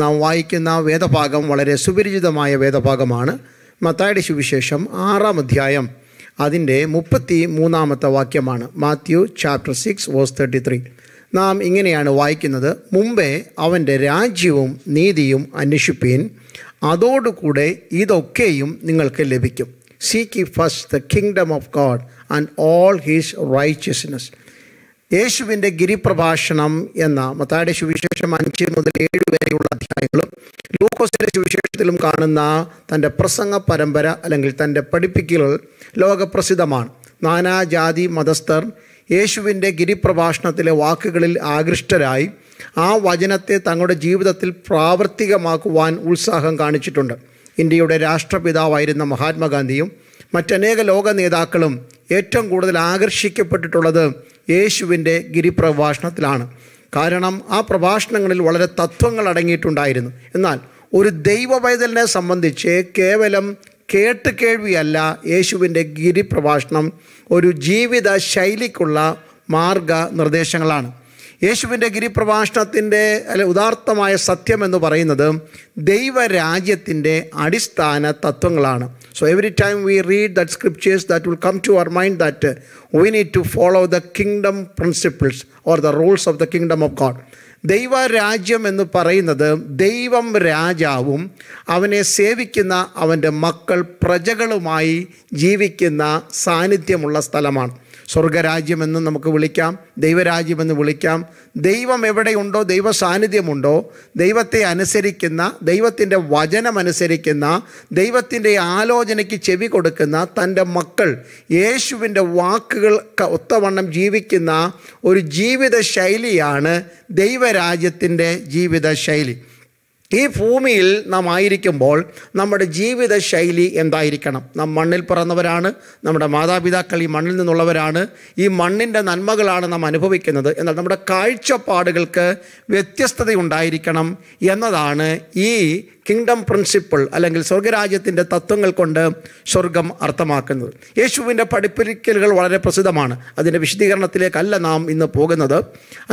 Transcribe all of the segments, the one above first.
നാം വായിക്കുന്ന വേദഭാഗം വളരെ സുപരിചിതമായ വേദഭാഗമാണ് മത്തായുടെ സുവിശേഷം ആറാം അധ്യായം അതിൻ്റെ മുപ്പത്തി മൂന്നാമത്തെ വാക്യമാണ് Matthew chapter six verse thirty three നാം ഇങ്ങനെയാണ് വായിക്കുന്നത് മുമ്പേ അവൻ്റെ രാജ്യവും നീതിയും അന്വേഷിപ്പീൻ അതോടുകൂടെ ഇതൊക്കെയും നിങ്ങൾക്ക് ലഭിക്കും seek first the kingdom of God and all his righteousness യേശുവിൻ്റെ ഗിരിപ്രഭാഷണം എന്ന മത്തായുടെ സുവിശേഷം അഞ്ച് മുതൽ ഏഴ് വരെയുള്ള അധ്യായങ്ങളും ലൂക്കോസിൻ്റെ സുവിശേഷത്തിലും കാണുന്ന തൻ്റെ പ്രസംഗ പരമ്പര അല്ലെങ്കിൽ തൻ്റെ പഠിപ്പിക്കലുകൾ ലോകപ്രസിദ്ധമാണ് നാനാജാതി മതസ്ഥർ യേശുവിൻ്റെ ഗിരിപ്രഭാഷണത്തിലെ വാക്കുകളിൽ ആകൃഷ്ടരായി ആ വചനത്തെ തങ്ങളുടെ ജീവിതത്തിൽ പ്രാവർത്തികമാക്കുവാൻ ഉത്സാഹം കാണിച്ചിട്ടുണ്ട് ഇന്ത്യയുടെ രാഷ്ട്രപിതാവായിരുന്ന മഹാത്മാഗാന്ധിയും മറ്റനേക ലോക നേതാക്കളും ഏറ്റവും കൂടുതൽ ആകർഷിക്കപ്പെട്ടിട്ടുള്ളത് യേശുവിൻ്റെ ഗിരിപ്രഭാഷണത്തിലാണ് കാരണം ആ പ്രഭാഷണങ്ങളിൽ വളരെ തത്വങ്ങൾ അടങ്ങിയിട്ടുണ്ടായിരുന്നു എന്നാൽ ഒരു ദൈവ സംബന്ധിച്ച് കേവലം കേട്ട് കേൾവിയല്ല യേശുവിൻ്റെ ഗിരിപ്രഭാഷണം ഒരു ജീവിത ശൈലിക്കുള്ള മാർഗ നിർദ്ദേശങ്ങളാണ് യേശുവിൻ്റെ ഗിരിപ്രഭാഷണത്തിൻ്റെ അല്ലെ ഉദാർത്ഥമായ സത്യം എന്ന് പറയുന്നത് ദൈവരാജ്യത്തിൻ്റെ അടിസ്ഥാന തത്വങ്ങളാണ് so every time we read that scriptures that will come to our mind that we need to follow the kingdom principles or the rules of the kingdom of God ദൈവരാജ്യം എന്ന് പറയുന്നത് ദൈവം രാജാവും അവനെ സേവിക്കുന്ന അവൻ്റെ മക്കൾ പ്രജകളുമായി ജീവിക്കുന്ന സാന്നിധ്യമുള്ള സ്ഥലമാണ് സ്വർഗരാജ്യമെന്ന് നമുക്ക് വിളിക്കാം ദൈവരാജ്യമെന്ന് വിളിക്കാം ദൈവം എവിടെയുണ്ടോ ദൈവ സാന്നിധ്യമുണ്ടോ ദൈവത്തെ അനുസരിക്കുന്ന ദൈവത്തിൻ്റെ വചനമനുസരിക്കുന്ന ദൈവത്തിൻ്റെ ആലോചനയ്ക്ക് ചെവി കൊടുക്കുന്ന തൻ്റെ മക്കൾ യേശുവിൻ്റെ വാക്കുകൾ ഒത്തവണ്ണം ജീവിക്കുന്ന ഒരു ജീവിത ശൈലിയാണ് ദൈവരാജ്യത്തിൻ്റെ ജീവിത ശൈലി ഈ ഭൂമിയിൽ നാം ആയിരിക്കുമ്പോൾ നമ്മുടെ ജീവിത ശൈലി എന്തായിരിക്കണം നാം മണ്ണിൽ പിറന്നവരാണ് നമ്മുടെ മാതാപിതാക്കൾ ഈ മണ്ണിൽ നിന്നുള്ളവരാണ് ഈ മണ്ണിൻ്റെ നന്മകളാണ് നാം അനുഭവിക്കുന്നത് എന്നാൽ നമ്മുടെ കാഴ്ചപ്പാടുകൾക്ക് വ്യത്യസ്തതയുണ്ടായിരിക്കണം എന്നതാണ് ഈ കിങ്ഡം പ്രിൻസിപ്പിൾ അല്ലെങ്കിൽ സ്വർഗരാജ്യത്തിൻ്റെ തത്വങ്ങൾ കൊണ്ട് സ്വർഗം അർത്ഥമാക്കുന്നത് യേശുവിൻ്റെ പഠിപ്പിക്കലുകൾ വളരെ പ്രസിദ്ധമാണ് അതിൻ്റെ വിശദീകരണത്തിലേക്കല്ല നാം ഇന്ന് പോകുന്നത്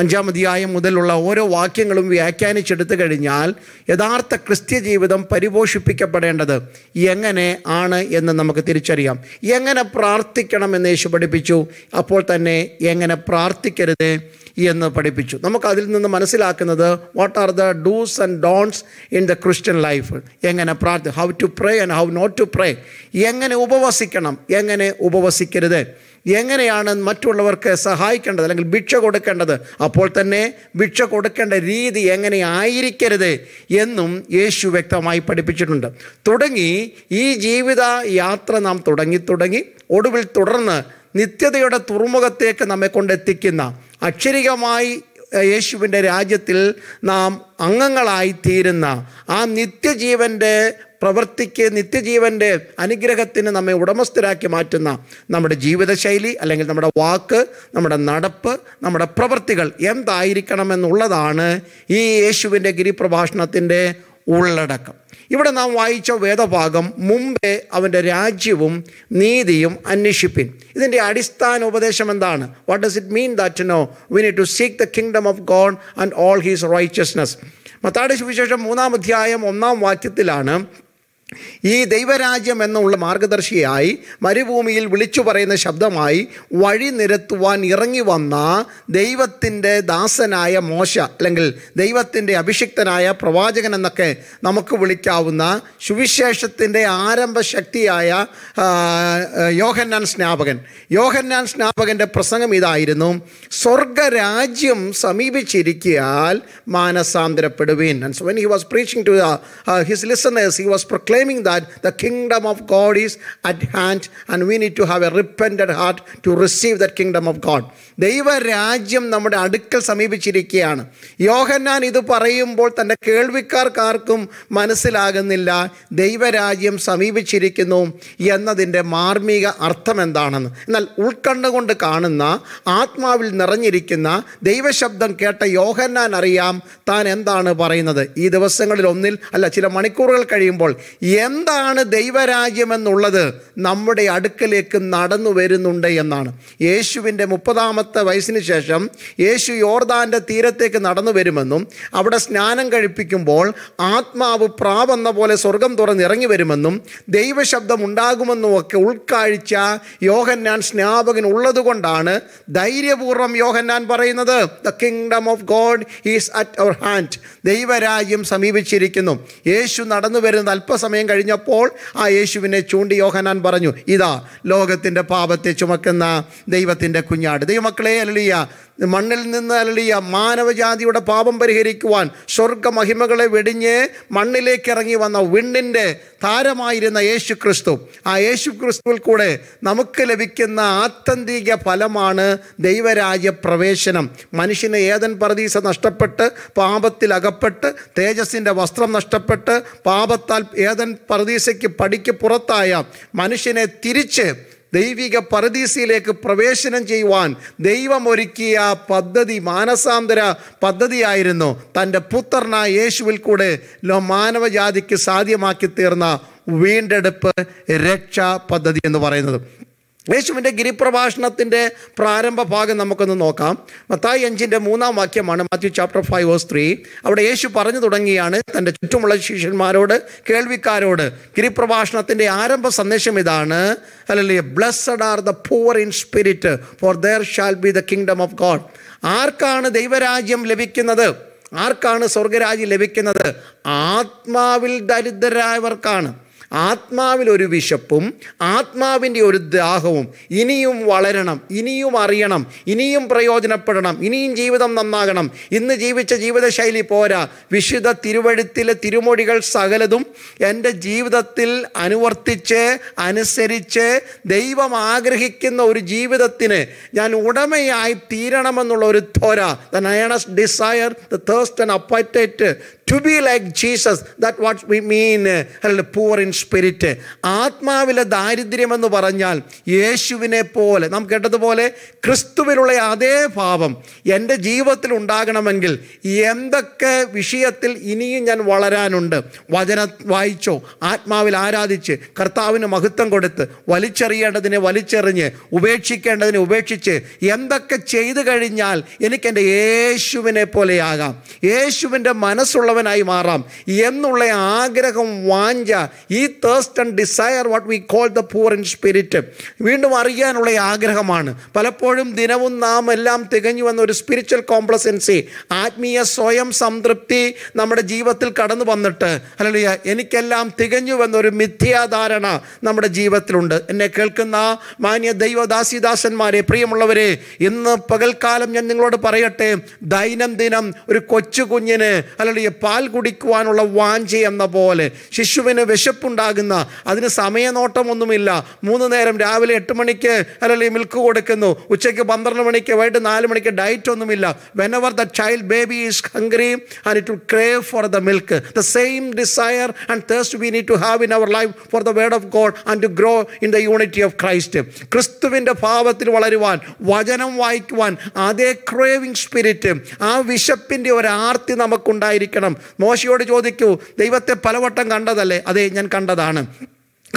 അഞ്ചാമതിയായം മുതലുള്ള ഓരോ വാക്യങ്ങളും വ്യാഖ്യാനിച്ചെടുത്തു കഴിഞ്ഞാൽ യഥാർത്ഥ ക്രിസ്ത്യ ജീവിതം പരിപോഷിപ്പിക്കപ്പെടേണ്ടത് എങ്ങനെ ആണ് എന്ന് നമുക്ക് തിരിച്ചറിയാം എങ്ങനെ പ്രാർത്ഥിക്കണം എന്ന് യേശു പഠിപ്പിച്ചു അപ്പോൾ തന്നെ എങ്ങനെ പ്രാർത്ഥിക്കരുത് എന്ന് പഠിപ്പിച്ചു നമുക്ക് അതിൽ നിന്ന് മനസ്സിലാക്കുന്നത് what are the do's and don'ts in the Christian life എങ്ങനെ പ്രാർത്ഥ how to pray and how not to pray എങ്ങനെ ഉപവസിക്കണം എങ്ങനെ ഉപവസിക്കരുത് എങ്ങനെയാണ് മറ്റുള്ളവർക്ക് സഹായിക്കേണ്ടത് അല്ലെങ്കിൽ ഭിക്ഷ കൊടുക്കേണ്ടത് അപ്പോൾ തന്നെ ഭിക്ഷ കൊടുക്കേണ്ട രീതി എങ്ങനെ ആയിരിക്കരുത് എന്നും യേശു വ്യക്തമായി പഠിപ്പിച്ചിട്ടുണ്ട് തുടങ്ങി ഈ ജീവിത യാത്ര നാം തുടങ്ങി തുടങ്ങി ഒടുവിൽ തുടർന്ന് നിത്യതയുടെ തുറമുഖത്തേക്ക് നമ്മെ കൊണ്ടെത്തിക്കുന്ന അക്ഷരികമായി യേശുവിൻ്റെ രാജ്യത്തിൽ നാം അംഗങ്ങളായിത്തീരുന്ന ആ നിത്യജീവൻ്റെ പ്രവൃത്തിക്ക് നിത്യജീവൻ്റെ അനുഗ്രഹത്തിന് നമ്മെ ഉടമസ്ഥരാക്കി മാറ്റുന്ന നമ്മുടെ ജീവിതശൈലി അല്ലെങ്കിൽ നമ്മുടെ വാക്ക് നമ്മുടെ നടപ്പ് നമ്മുടെ പ്രവൃത്തികൾ എന്തായിരിക്കണമെന്നുള്ളതാണ് ഈ യേശുവിൻ്റെ ഗിരിപ്രഭാഷണത്തിൻ്റെ ഉള്ളടക്കം ഇവിടെ നാം വായിച്ച വേദഭാഗം മുമ്പേ അവൻ്റെ രാജ്യവും നീതിയും അന്വേഷിപ്പിൻ ഇതിൻ്റെ അടിസ്ഥാന ഉപദേശം എന്താണ് what does it mean that no we need to seek the kingdom of God and all his righteousness മത്താടി സുവിശേഷം മൂന്നാം അധ്യായം ഒന്നാം വാക്യത്തിലാണ് ഈ ദൈവരാജ്യം എന്നുള്ള മാർഗദർശിയായി മരുഭൂമിയിൽ വിളിച്ചു പറയുന്ന ശബ്ദമായി വഴി നിരത്തുവാൻ ഇറങ്ങി വന്ന ദൈവത്തിൻ്റെ ദാസനായ മോശ അല്ലെങ്കിൽ ദൈവത്തിൻ്റെ അഭിഷിക്തനായ പ്രവാചകൻ എന്നൊക്കെ നമുക്ക് വിളിക്കാവുന്ന സുവിശേഷത്തിൻ്റെ ആരംഭ ശക്തിയായ യോഹന്നാൻ സ്നാപകൻ യോഹന്നാൻ സ്നാപകൻ്റെ പ്രസംഗം ഇതായിരുന്നു സ്വർഗരാജ്യം സമീപിച്ചിരിക്കാൻ മാനസാന്തരപ്പെടുവീൻ and when he was preaching to his listeners he was proclaim proclaiming that the kingdom of God is at hand and we need to have a repentant heart to receive that kingdom of God. ദൈവരാജ്യം നമ്മുടെ അടുക്കൽ സമീപിച്ചിരിക്കുകയാണ് യോഹന്നാൻ ഇത് പറയുമ്പോൾ തൻ്റെ കേൾവിക്കാർക്കാർക്കും മനസ്സിലാകുന്നില്ല ദൈവരാജ്യം സമീപിച്ചിരിക്കുന്നു എന്നതിൻ്റെ മാർമിക അർത്ഥം എന്താണെന്ന് എന്നാൽ ഉൾക്കണ്ണുകൊണ്ട് കാണുന്ന ആത്മാവിൽ നിറഞ്ഞിരിക്കുന്ന ദൈവശബ്ദം കേട്ട യോഹന്നാൻ അറിയാം താൻ എന്താണ് പറയുന്നത് ഈ ദിവസങ്ങളിൽ ഒന്നിൽ അല്ല ചില മണിക്കൂറുകൾ കഴിയുമ്പോൾ എന്താണ് ദൈവരാജ്യം എന്നുള്ളത് നമ്മുടെ അടുക്കലേക്ക് നടന്നു വരുന്നുണ്ട് എന്നാണ് യേശുവിൻ്റെ മുപ്പതാമത് പതിനാറാമത്തെ വയസ്സിന് ശേഷം യേശു യോർദാൻ്റെ തീരത്തേക്ക് നടന്നു വരുമെന്നും അവിടെ സ്നാനം കഴിപ്പിക്കുമ്പോൾ ആത്മാവ് പ്രാവെന്ന പോലെ സ്വർഗം തുറന്നിറങ്ങി വരുമെന്നും ദൈവശബ്ദം ഉണ്ടാകുമെന്നും ഒക്കെ ഉൾക്കാഴ്ച യോഹന്നാൻ സ്നാപകൻ ഉള്ളതുകൊണ്ടാണ് ധൈര്യപൂർവ്വം യോഹന്നാൻ പറയുന്നത് the kingdom of God is at our hand ദൈവരാജ്യം സമീപിച്ചിരിക്കുന്നു യേശു നടന്നു വരുന്നത് അല്പസമയം കഴിഞ്ഞപ്പോൾ ആ യേശുവിനെ ചൂണ്ടി യോഹനാൻ പറഞ്ഞു ഇതാ ലോകത്തിൻ്റെ പാപത്തെ ചുമക്കുന്ന ദൈവത്തിൻ്റെ കുഞ്ഞാട് ദൈവമക്കളെ അല്ലിയ മണ്ണിൽ നിന്ന് അലളിയ മാനവജാതിയുടെ പാപം പരിഹരിക്കുവാൻ സ്വർഗമഹിമകളെ വെടിഞ്ഞ് മണ്ണിലേക്ക് ഇറങ്ങി വന്ന വിണ്ണിൻ്റെ താരമായിരുന്ന യേശു ക്രിസ്തു ആ യേശു ക്രിസ്തുവിൽ കൂടെ നമുക്ക് ലഭിക്കുന്ന ആത്യന്തിക ഫലമാണ് ദൈവരാജ്യ പ്രവേശനം മനുഷ്യന് ഏതൻ പറദീസ നഷ്ടപ്പെട്ട് പാപത്തിൽ അകപ്പെട്ട് തേജസ്സിൻ്റെ വസ്ത്രം നഷ്ടപ്പെട്ട് പാപത്താൽ ഏതൻ പറദീസയ്ക്ക് പടിക്ക് പുറത്തായ മനുഷ്യനെ തിരിച്ച് ദൈവിക പരദീസിയിലേക്ക് പ്രവേശനം ചെയ്യുവാൻ ദൈവം ഒരുക്കിയ പദ്ധതി മാനസാന്തര പദ്ധതിയായിരുന്നു തൻ്റെ പുത്രനായ യേശുവിൽ കൂടെ മാനവജാതിക്ക് സാധ്യമാക്കി തീർന്ന വീണ്ടെടുപ്പ് രക്ഷാ പദ്ധതി എന്ന് പറയുന്നത് യേശുവിൻ്റെ ഗിരിപ്രഭാഷണത്തിൻ്റെ പ്രാരംഭ ഭാഗം നമുക്കൊന്ന് നോക്കാം മത്തായി അഞ്ചിൻ്റെ മൂന്നാം വാക്യമാണ് Matthew chapter five verse three അവിടെ യേശു പറഞ്ഞു തുടങ്ങിയാണ് തൻ്റെ ചുറ്റുമുള്ള ശിഷ്യന്മാരോട് കേൾവിക്കാരോട് ഗിരിപ്രഭാഷണത്തിൻ്റെ ആരംഭ സന്ദേശം ഇതാണ് അല്ലെ blessed are the poor in spirit for their shall be the kingdom of God ആർക്കാണ് ദൈവരാജ്യം ലഭിക്കുന്നത് ആർക്കാണ് സ്വർഗരാജ്യം ലഭിക്കുന്നത് ആത്മാവിൽ ദരിദ്രരായവർക്കാണ് ആത്മാവിൽ ഒരു വിശപ്പും ആത്മാവിൻ്റെ ഒരു ദാഹവും ഇനിയും വളരണം ഇനിയും അറിയണം ഇനിയും പ്രയോജനപ്പെടണം ഇനിയും ജീവിതം നന്നാകണം ഇന്ന് ജീവിച്ച ജീവിതശൈലി പോരാ വിശുദ്ധ തിരുവഴുത്തിലെ തിരുമൊഴികൾ സകലതും എൻ്റെ ജീവിതത്തിൽ അനുവർത്തിച്ച് അനുസരിച്ച് ദൈവം ആഗ്രഹിക്കുന്ന ഒരു ജീവിതത്തിന് ഞാൻ ഉടമയായി തീരണമെന്നുള്ള ഒരു ത്വര the earnest desire the thirst and appetite to be like Jesus that what we mean അല്ലെ പൂവർ ഇൻ സ്പിരിറ്റ് ആത്മാവിലെ ദാരിദ്ര്യമെന്ന് പറഞ്ഞാൽ യേശുവിനെ പോലെ നാം കേട്ടതുപോലെ ക്രിസ്തുവിലുള്ള അതേ ഭാവം എൻ്റെ ജീവിതത്തിൽ ഉണ്ടാകണമെങ്കിൽ എന്തൊക്കെ വിഷയത്തിൽ ഇനിയും ഞാൻ വളരാനുണ്ട് വചന വായിച്ചോ ആത്മാവിൽ ആരാധിച്ച് കർത്താവിന് മഹത്വം കൊടുത്ത് വലിച്ചെറിയേണ്ടതിനെ വലിച്ചെറിഞ്ഞ് ഉപേക്ഷിക്കേണ്ടതിനെ ഉപേക്ഷിച്ച് എന്തൊക്കെ ചെയ്തു കഴിഞ്ഞാൽ എനിക്കെൻ്റെ യേശുവിനെ പോലെയാകാം യേശുവിൻ്റെ മനസ്സുള്ള ഉള്ളവനായി മാറാം എന്നുള്ള ആഗ്രഹം വാഞ്ച ഈ thirst and desire what we call the poor in spirit വീണ്ടും അറിയാനുള്ള ആഗ്രഹമാണ് പലപ്പോഴും ദിനവും നാം എല്ലാം തികഞ്ഞു വന്ന ഒരു സ്പിരിച്വൽ കോംപ്ലസൻസി ആത്മീയ സ്വയം സംതൃപ്തി നമ്മുടെ ജീവിതത്തിൽ കടന്നു വന്നിട്ട് അല്ലെങ്കിൽ എനിക്കെല്ലാം തികഞ്ഞു ഒരു മിഥ്യാധാരണ നമ്മുടെ ജീവിതത്തിലുണ്ട് എന്നെ കേൾക്കുന്ന മാന്യ ദൈവദാസിദാസന്മാരെ പ്രിയമുള്ളവരെ ഇന്ന് പകൽക്കാലം ഞാൻ നിങ്ങളോട് പറയട്ടെ ദൈനംദിനം ഒരു കൊച്ചു കുഞ്ഞിന് അല്ലെങ്കിൽ പാൽ കുടിക്കുവാനുള്ള വാഞ്ച എന്ന പോലെ ശിശുവിന് വിശപ്പുണ്ടാകുന്ന അതിന് സമയനോട്ടമൊന്നുമില്ല മൂന്ന് നേരം രാവിലെ എട്ട് മണിക്ക് അല്ലെങ്കിൽ മിൽക്ക് കൊടുക്കുന്നു ഉച്ചയ്ക്ക് പന്ത്രണ്ട് മണിക്ക് വൈകിട്ട് നാല് മണിക്ക് ഡയറ്റ് ഒന്നുമില്ല whenever the child baby is hungry and it will crave for the milk the same desire and thirst we need to have in our life for the word of God and to grow in the unity of Christ ക്രിസ്തുവിൻ്റെ ഭാവത്തിൽ വളരുവാൻ വചനം വായിക്കുവാൻ അതേ craving spirit ആ വിശപ്പിൻ്റെ ഒരാർത്തി നമുക്കുണ്ടായിരിക്കണം മോശയോട് ചോദിക്കൂ ദൈവത്തെ പലവട്ടം കണ്ടതല്ലേ അതെ ഞാൻ കണ്ടതാണ്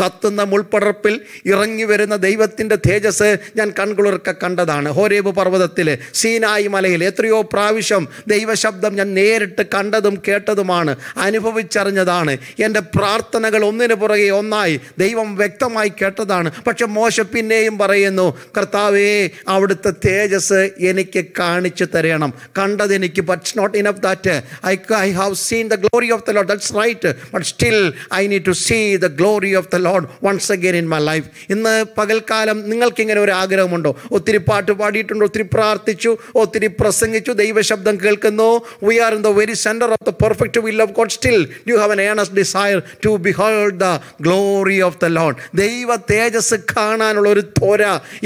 കത്തുന്ന മുൾപ്പടർപ്പിൽ ഇറങ്ങി വരുന്ന ദൈവത്തിൻ്റെ തേജസ് ഞാൻ കൺകുളിർക്ക കണ്ടതാണ് ഹോരേബ് പർവ്വതത്തിൽ സീനായി മലയിൽ എത്രയോ പ്രാവശ്യം ദൈവശബ്ദം ഞാൻ നേരിട്ട് കണ്ടതും കേട്ടതുമാണ് അനുഭവിച്ചറിഞ്ഞതാണ് എൻ്റെ പ്രാർത്ഥനകൾ ഒന്നിനു പുറകെ ഒന്നായി ദൈവം വ്യക്തമായി കേട്ടതാണ് പക്ഷെ മോശ പിന്നെയും പറയുന്നു കർത്താവേ അവിടുത്തെ തേജസ് എനിക്ക് കാണിച്ചു തരണം കണ്ടത് എനിക്ക് but it's not enough that I I have seen the glory of the Lord that's right but still I need to see the glory of the Lord once again in my life ഇന്ന് പകൽക്കാലം നിങ്ങൾക്കിങ്ങനെ ഒരു ആഗ്രഹമുണ്ടോ ഒത്തിരി പാട്ട് പാടിയിട്ടുണ്ടോ ഒത്തിരി പ്രാർത്ഥിച്ചു ഒത്തിരി പ്രസംഗിച്ചു ദൈവശബ്ദം കേൾക്കുന്നു we are in the very centre of the perfect will of God still you have an earnest desire to behold the glory of the Lord ദൈവ തേജസ് കാണാനുള്ള ഒരു തോര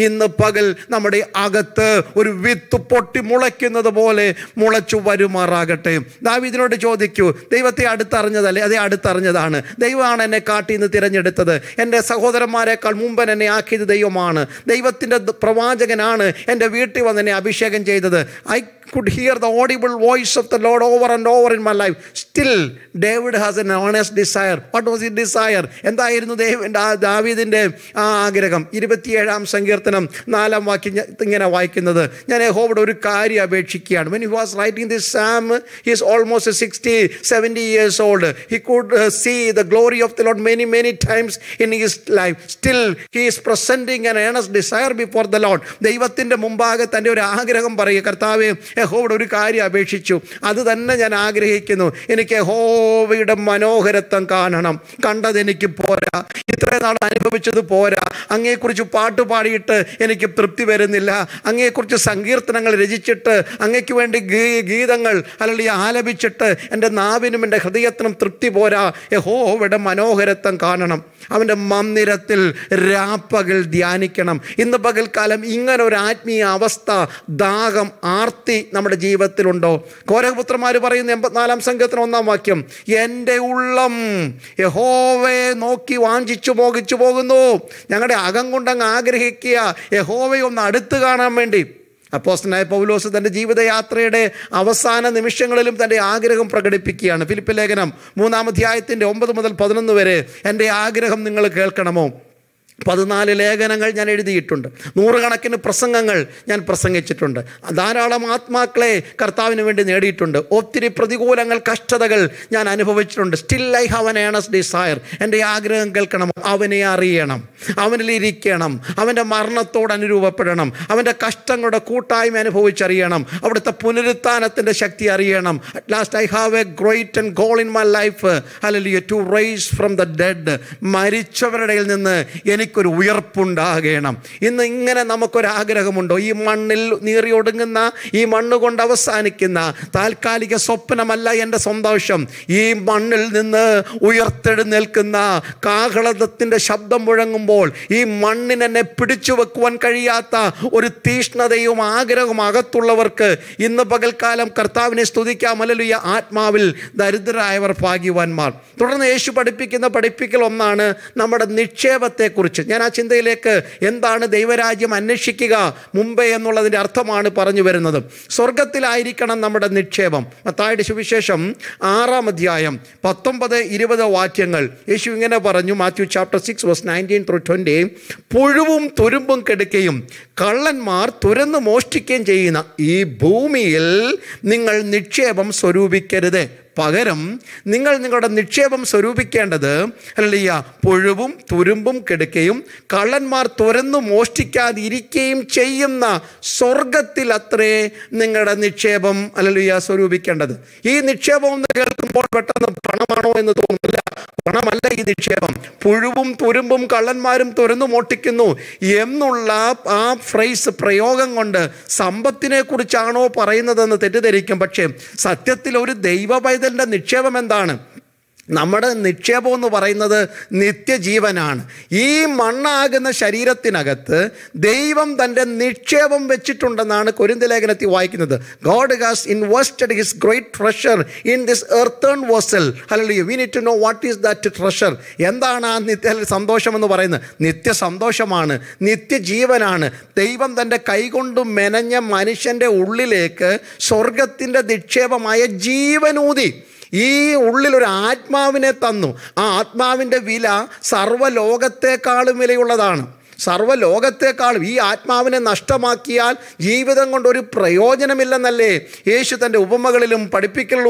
ഇന്ന് പകൽ നമ്മുടെ അകത്ത് ഒരു വിത്ത് പൊട്ടി മുളയ്ക്കുന്നത് പോലെ മുളച്ചു വരുമാറാകട്ടെ ദാവിദിനോട് ചോദിക്കൂ ദൈവത്തെ അടുത്തറിഞ്ഞതല്ലേ അതേ അടുത്തറിഞ്ഞതാണ് ദൈവമാണ് എന്നെ കാട്ടിന്ന് തിരഞ്ഞെടുത്തത് ചെയ്തത് എൻ്റെ സഹോദരന്മാരെക്കാൾ മുമ്പൻ എന്നെ ആക്കിയത് ദൈവമാണ് ദൈവത്തിൻ്റെ പ്രവാചകനാണ് എൻ്റെ വീട്ടിൽ വന്ന് എന്നെ അഭിഷേകം ചെയ്തത് I could hear the audible voice of the Lord over and over in my life. Still, David has an honest desire. What was his desire? എന്തായിരുന്നു ദേവിൻ്റെ ആ ദാവീദിൻ്റെ ആ ആഗ്രഹം ഇരുപത്തിയേഴാം സങ്കീർത്തനം നാലാം വാക്യം ഇങ്ങനെ വായിക്കുന്നത് ഞാൻ ഹോബിയുടെ ഒരു കാര്യം അപേക്ഷിക്കുകയാണ് when he was writing this psalm he is almost sixty seventy years old he could see the glory of the Lord many many times in his life still he is presenting an earnest desire before the Lord ദൈവത്തിൻ്റെ മുമ്പാകെ തൻ്റെ ഒരു ആഗ്രഹം പറയുക കർത്താവ് യഹോവയുടെ ഒരു കാര്യം അപേക്ഷിച്ചു അത് തന്നെ ഞാൻ ആഗ്രഹിക്കുന്നു എനിക്ക് യഹോവയുടെ മനോഹരത്വം കാണണം എനിക്ക് പോരാ ഇത്രയും നാൾ അനുഭവിച്ചത് പോരാ അങ്ങയെക്കുറിച്ച് പാട്ട് പാടിയിട്ട് എനിക്ക് തൃപ്തി വരുന്നില്ല അങ്ങയെക്കുറിച്ച് സങ്കീർത്തനങ്ങൾ രചിച്ചിട്ട് അങ്ങയ്ക്ക് വേണ്ടി ഗീതങ്ങൾ അല്ലെങ്കിൽ ആലപിച്ചിട്ട് എൻ്റെ നാവിനും എൻ്റെ ഹൃദയത്തിനും തൃപ്തി പോരാ യഹോവയുടെ മനോഹരത്വം കാണണം അവൻ്റെ മന്ദിരത്തിൽ രാപ്പകൽ ധ്യാനിക്കണം ഇന്ന് പകൽക്കാലം ഇങ്ങനെ ഒരു ആത്മീയ അവസ്ഥ ദാഹം ആർത്തി നമ്മുടെ ജീവിതത്തിലുണ്ടോ കോരകപുത്രന്മാർ പറയുന്ന എൺപത്തിനാലാം സംഘത്തിന് ഒന്നാം വാക്യം എൻ്റെ ഉള്ളം യഹോവയെ നോക്കി വാഞ്ചിച്ചു മോഹിച്ചു പോകുന്നു ഞങ്ങളുടെ അകം കൊണ്ടങ്ങ് ആഗ്രഹിക്കുക യഹോവയെ ഒന്ന് അടുത്ത് കാണാൻ വേണ്ടി അപ്പോസ്റ്റനായ പൗലോസ് തൻ്റെ ജീവിതയാത്രയുടെ അവസാന നിമിഷങ്ങളിലും തൻ്റെ ആഗ്രഹം പ്രകടിപ്പിക്കുകയാണ് ഫിലിപ്പ് ലേഖനം മൂന്നാമധ്യായത്തിൻ്റെ ഒമ്പത് മുതൽ പതിനൊന്ന് വരെ എൻ്റെ ആഗ്രഹം നിങ്ങൾ കേൾക്കണമോ പതിനാല് ലേഖനങ്ങൾ ഞാൻ എഴുതിയിട്ടുണ്ട് നൂറുകണക്കിന് പ്രസംഗങ്ങൾ ഞാൻ പ്രസംഗിച്ചിട്ടുണ്ട് ധാരാളം ആത്മാക്കളെ കർത്താവിന് വേണ്ടി നേടിയിട്ടുണ്ട് ഒത്തിരി പ്രതികൂലങ്ങൾ കഷ്ടതകൾ ഞാൻ അനുഭവിച്ചിട്ടുണ്ട് still I have an earnest desire എൻ്റെ ആഗ്രഹം കേൾക്കണം അവനെ അറിയണം അവനിലിരിക്കണം അവൻ്റെ മരണത്തോട് അനുരൂപപ്പെടണം അവൻ്റെ കഷ്ടങ്ങളുടെ കൂട്ടായ്മ അനുഭവിച്ചറിയണം അവിടുത്തെ പുനരുത്ഥാനത്തിൻ്റെ ശക്തി അറിയണം at last I have a great and goal in my life അല്ലെങ്കിൽ to rise from the dead മരിച്ചവരുടെ നിന്ന് എനിക്ക് എനിക്കൊരു ഉയർപ്പുണ്ടാകണം ഇന്ന് ഇങ്ങനെ നമുക്കൊരാഗ്രഹമുണ്ടോ ഈ മണ്ണിൽ നീറിയൊടുങ്ങുന്ന ഈ മണ്ണ് കൊണ്ട് അവസാനിക്കുന്ന താൽക്കാലിക സ്വപ്നമല്ല എൻ്റെ സന്തോഷം ഈ മണ്ണിൽ നിന്ന് ഉയർത്തെഴുന്നേൽക്കുന്ന കാഹളതത്തിൻ്റെ ശബ്ദം മുഴങ്ങുമ്പോൾ ഈ മണ്ണിനെ പിടിച്ചു വെക്കുവാൻ കഴിയാത്ത ഒരു തീഷ്ണതയും ആഗ്രഹവും അകത്തുള്ളവർക്ക് ഇന്ന് പകൽക്കാലം കർത്താവിനെ സ്തുതിക്കാം അല്ലല്ലോ ആത്മാവിൽ ദരിദ്രരായവർ ഭാഗ്യവാന്മാർ തുടർന്ന് യേശു പഠിപ്പിക്കുന്ന പഠിപ്പിക്കൽ ഒന്നാണ് നമ്മുടെ നിക്ഷേപത്തെക്കുറിച്ച് കുറിച്ച് ഞാൻ ആ ചിന്തയിലേക്ക് എന്താണ് ദൈവരാജ്യം അന്വേഷിക്കുക മുമ്പേ എന്നുള്ളതിൻ്റെ അർത്ഥമാണ് പറഞ്ഞു വരുന്നത് സ്വർഗത്തിലായിരിക്കണം നമ്മുടെ നിക്ഷേപം മത്തായുടെ സുവിശേഷം ആറാം അധ്യായം പത്തൊമ്പത് ഇരുപത് വാക്യങ്ങൾ യേശു ഇങ്ങനെ പറഞ്ഞു Matthew chapter six verse nineteen through twenty പുഴുവും തുരുമ്പും കെടുക്കുകയും കള്ളന്മാർ തുരന്ന് മോഷ്ടിക്കുകയും ചെയ്യുന്ന ഈ ഭൂമിയിൽ നിങ്ങൾ നിക്ഷേപം സ്വരൂപിക്കരുത് പകരം നിങ്ങൾ നിങ്ങളുടെ നിക്ഷേപം സ്വരൂപിക്കേണ്ടത് അല്ലയ്യ പുഴുവും തുരുമ്പും കെടുക്കുകയും കള്ളന്മാർ തുരന്നു മോഷ്ടിക്കാതിരിക്കുകയും ചെയ്യുന്ന സ്വർഗത്തിൽ അത്രേ നിങ്ങളുടെ നിക്ഷേപം അല്ലയ്യ സ്വരൂപിക്കേണ്ടത് ഈ നിക്ഷേപം എന്ന് കേൾക്കുമ്പോൾ പെട്ടെന്ന് പണമാണോ എന്ന് തോന്നുന്നില്ല പണമല്ല ഈ നിക്ഷേപം പുഴുവും തുരുമ്പും കള്ളന്മാരും തുരന്നു മോഷ്ടിക്കുന്നു എന്നുള്ള ആ ഫ്രൈസ് പ്രയോഗം കൊണ്ട് സമ്പത്തിനെ കുറിച്ചാണോ പറയുന്നതെന്ന് തെറ്റിദ്ധരിക്കും പക്ഷേ സത്യത്തിൽ ഒരു ദൈവ പൈതൽ നിക്ഷേപം എന്താണ് നമ്മുടെ നിക്ഷേപം എന്ന് പറയുന്നത് നിത്യജീവനാണ് ഈ മണ്ണാകുന്ന ശരീരത്തിനകത്ത് ദൈവം തൻ്റെ നിക്ഷേപം വെച്ചിട്ടുണ്ടെന്നാണ് കൊരിന്തലേഖനത്തിൽ വായിക്കുന്നത് God has invested his great treasure in this earthen vessel അല്ലെങ്കിൽ we need to know what is that treasure എന്താണ് ആ നിത്യ സന്തോഷമെന്ന് പറയുന്നത് നിത്യ സന്തോഷമാണ് നിത്യജീവനാണ് ദൈവം തൻ്റെ കൈകൊണ്ട് മെനഞ്ഞ മനുഷ്യൻ്റെ ഉള്ളിലേക്ക് സ്വർഗത്തിൻ്റെ നിക്ഷേപമായ ജീവനൂതി ഈ ഉള്ളിലൊരു ആത്മാവിനെ തന്നു ആ ആത്മാവിൻ്റെ വില സർവ്വലോകത്തെക്കാളും വിലയുള്ളതാണ് സർവ്വലോകത്തെക്കാളും ഈ ആത്മാവിനെ നഷ്ടമാക്കിയാൽ ജീവിതം കൊണ്ടൊരു പ്രയോജനമില്ലെന്നല്ലേ യേശു തൻ്റെ ഉപമകളിലും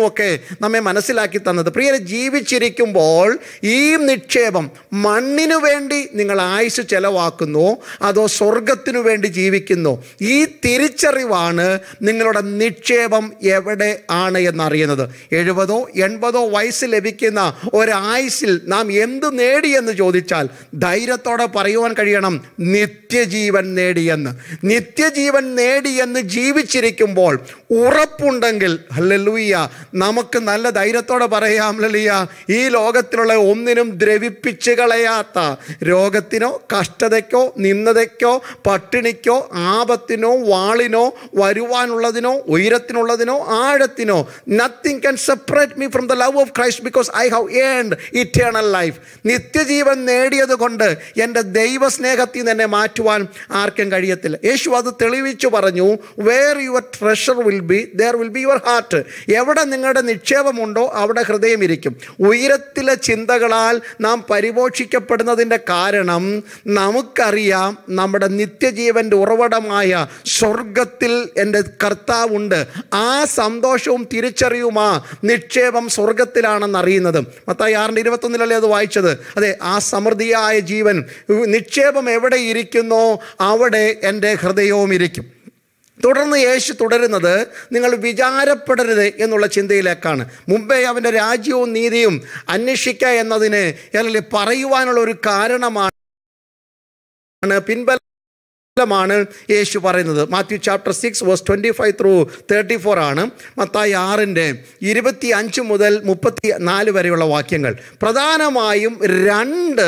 ഒക്കെ നമ്മെ മനസ്സിലാക്കി തന്നത് പ്രിയരെ ജീവിച്ചിരിക്കുമ്പോൾ ഈ നിക്ഷേപം മണ്ണിനു വേണ്ടി നിങ്ങൾ ആയുസ് ചെലവാക്കുന്നു അതോ സ്വർഗത്തിനു വേണ്ടി ജീവിക്കുന്നു ഈ തിരിച്ചറിവാണ് നിങ്ങളുടെ നിക്ഷേപം എവിടെ ആണ് എന്നറിയുന്നത് എഴുപതോ എൺപതോ വയസ്സ് ലഭിക്കുന്ന ഒരായുസിൽ നാം എന്ത് നേടിയെന്ന് ചോദിച്ചാൽ ധൈര്യത്തോടെ പറയുവാൻ കഴിയണം നിത്യജീവൻ നേടിയെന്ന് നിത്യജീവൻ നേടിയെന്ന് ജീവിച്ചിരിക്കുമ്പോൾ ഉറപ്പുണ്ടെങ്കിൽ ഹല്ലൂയ്യ നമുക്ക് നല്ല ധൈര്യത്തോടെ പറയാം ലലിയ ഈ ലോകത്തിലുള്ള ഒന്നിനും ദ്രവിപ്പിച്ച് കളയാത്ത രോഗത്തിനോ കഷ്ടതയ്ക്കോ നിന്നതയ്ക്കോ പട്ടിണിക്കോ ആപത്തിനോ വാളിനോ വരുവാനുള്ളതിനോ ഉയരത്തിനുള്ളതിനോ ആഴത്തിനോ nothing can separate me from the love of Christ because I have earn eternal life നിത്യജീവൻ നേടിയത് കൊണ്ട് എൻ്റെ ദൈവസ്നേഹ ഹൃദയത്തിൽ തന്നെ മാറ്റുവാൻ ആർക്കും കഴിയത്തില്ല യേശു അത് തെളിവിച്ചു പറഞ്ഞു where your treasure will be there will be your heart എവിടെ നിങ്ങളുടെ നിക്ഷേപമുണ്ടോ അവിടെ ഹൃദയം ഇരിക്കും ഉയരത്തിലെ ചിന്തകളാൽ നാം പരിപോഷിക്കപ്പെടുന്നതിൻ്റെ കാരണം നമുക്കറിയാം നമ്മുടെ നിത്യജീവൻ്റെ ഉറവിടമായ സ്വർഗത്തിൽ എൻ്റെ കർത്താവുണ്ട് ആ സന്തോഷവും തിരിച്ചറിയുമാ നിക്ഷേപം സ്വർഗത്തിലാണെന്ന് അറിയുന്നത് മത്തായി ആറിൻ്റെ ഇരുപത്തൊന്നിലല്ലേ അത് വായിച്ചത് അതെ ആ സമൃദ്ധിയായ ജീവൻ നിക്ഷേപം എവിടെ ഇരിക്കുന്നോ അവിടെ എൻ്റെ ഹൃദയവും ഇരിക്കും തുടർന്ന് യേശു തുടരുന്നത് നിങ്ങൾ വിചാരപ്പെടരുത് എന്നുള്ള ചിന്തയിലേക്കാണ് മുമ്പേ അവൻ്റെ രാജ്യവും നീതിയും അന്വേഷിക്കുക എന്നതിന് അല്ലെങ്കിൽ പറയുവാനുള്ള ഒരു കാരണമാണ് പിൻബല വ്യക്തമാണ് യേശു പറയുന്നത് Matthew chapter six verse twenty five through thirty four ആണ് മത്തായി ആറിൻ്റെ ഇരുപത്തി അഞ്ച് മുതൽ മുപ്പത്തി നാല് വരെയുള്ള വാക്യങ്ങൾ പ്രധാനമായും രണ്ട്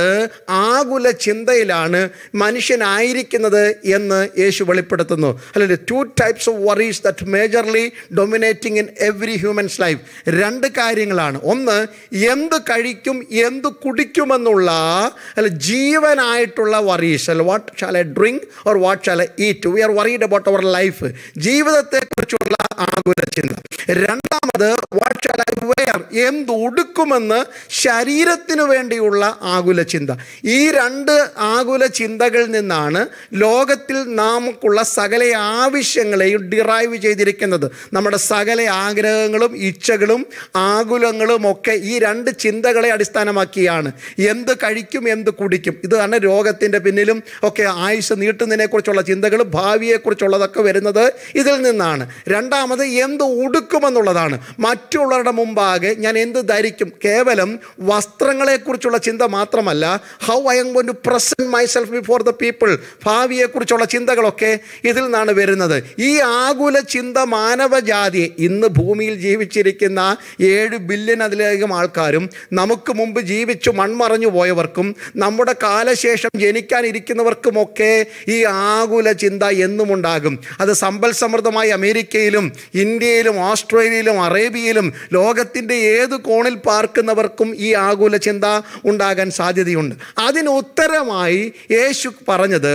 ആകുല ചിന്തയിലാണ് മനുഷ്യനായിരിക്കുന്നത് എന്ന് യേശു വെളിപ്പെടുത്തുന്നു അല്ലെങ്കിൽ two types of worries that majorly dominating in every humans life രണ്ട് കാര്യങ്ങളാണ് ഒന്ന് എന്ത് കഴിക്കും എന്ത് കുടിക്കുമെന്നുള്ള അല്ല ജീവനായിട്ടുള്ള വറീസ് അല്ല what shall I drink or what shall I eat? We are worried about our life. ജീവിതത്തെക്കുറിച്ചുള്ള ആകുല ചിന്ത രണ്ടാമത് വാട്ട് ഷാൽ ഐ വെയർ ഉടുക്കുമെന്ന് ശരീരത്തിനു വേണ്ടിയുള്ള ആകുല ചിന്ത ഈ രണ്ട് ആകുല ചിന്തകളിൽ നിന്നാണ് ലോകത്തിൽ നമുക്കുള്ള സകല ആവശ്യങ്ങളെയും ഡിറൈവ് ചെയ്തിരിക്കുന്നത് നമ്മുടെ സകല ആഗ്രഹങ്ങളും ഇച്ഛകളും ആകുലങ്ങളും ഒക്കെ ഈ രണ്ട് ചിന്തകളെ അടിസ്ഥാനമാക്കിയാണ് എന്ത് കഴിക്കും എന്ത് കുടിക്കും ഇതാണ് രോഗത്തിൻ്റെ പിന്നിലും ഒക്കെ ആയുസ് നീട്ടുന്നതിനെക്കുറിച്ചുള്ള ചിന്തകളും ഭാവിയെക്കുറിച്ചുള്ളതൊക്കെ വരുന്നത് ഇതിൽ നിന്നാണ് രണ്ടാം രണ്ടാമത് എന്ത് ഉടുക്കുമെന്നുള്ളതാണ് മറ്റുള്ളവരുടെ മുമ്പാകെ ഞാൻ എന്ത് ധരിക്കും കേവലം വസ്ത്രങ്ങളെക്കുറിച്ചുള്ള ചിന്ത മാത്രമല്ല how I am going to present myself before the people ഭാവിയെക്കുറിച്ചുള്ള ചിന്തകളൊക്കെ ഇതിൽ നിന്നാണ് വരുന്നത് ഈ ആകുല ചിന്ത മാനവജാതിയെ ഇന്ന് ഭൂമിയിൽ ജീവിച്ചിരിക്കുന്ന ഏഴ് ബില്യൺ അതിലധികം ആൾക്കാരും നമുക്ക് മുമ്പ് ജീവിച്ചു മൺമറഞ്ഞു പോയവർക്കും നമ്മുടെ കാലശേഷം ജനിക്കാനിരിക്കുന്നവർക്കുമൊക്കെ ഈ ആകുല ചിന്ത എന്നുമുണ്ടാകും അത് സമ്പൽ സമൃദ്ധമായി അമേരിക്കയിലും ഇന്ത്യയിലും ഓസ്ട്രേലിയയിലും അറേബ്യയിലും ലോകത്തിൻ്റെ ഏത് കോണിൽ പാർക്കുന്നവർക്കും ഈ ആകുല ചിന്ത ഉണ്ടാകാൻ സാധ്യതയുണ്ട് അതിന് ഉത്തരമായി യേശു പറഞ്ഞത്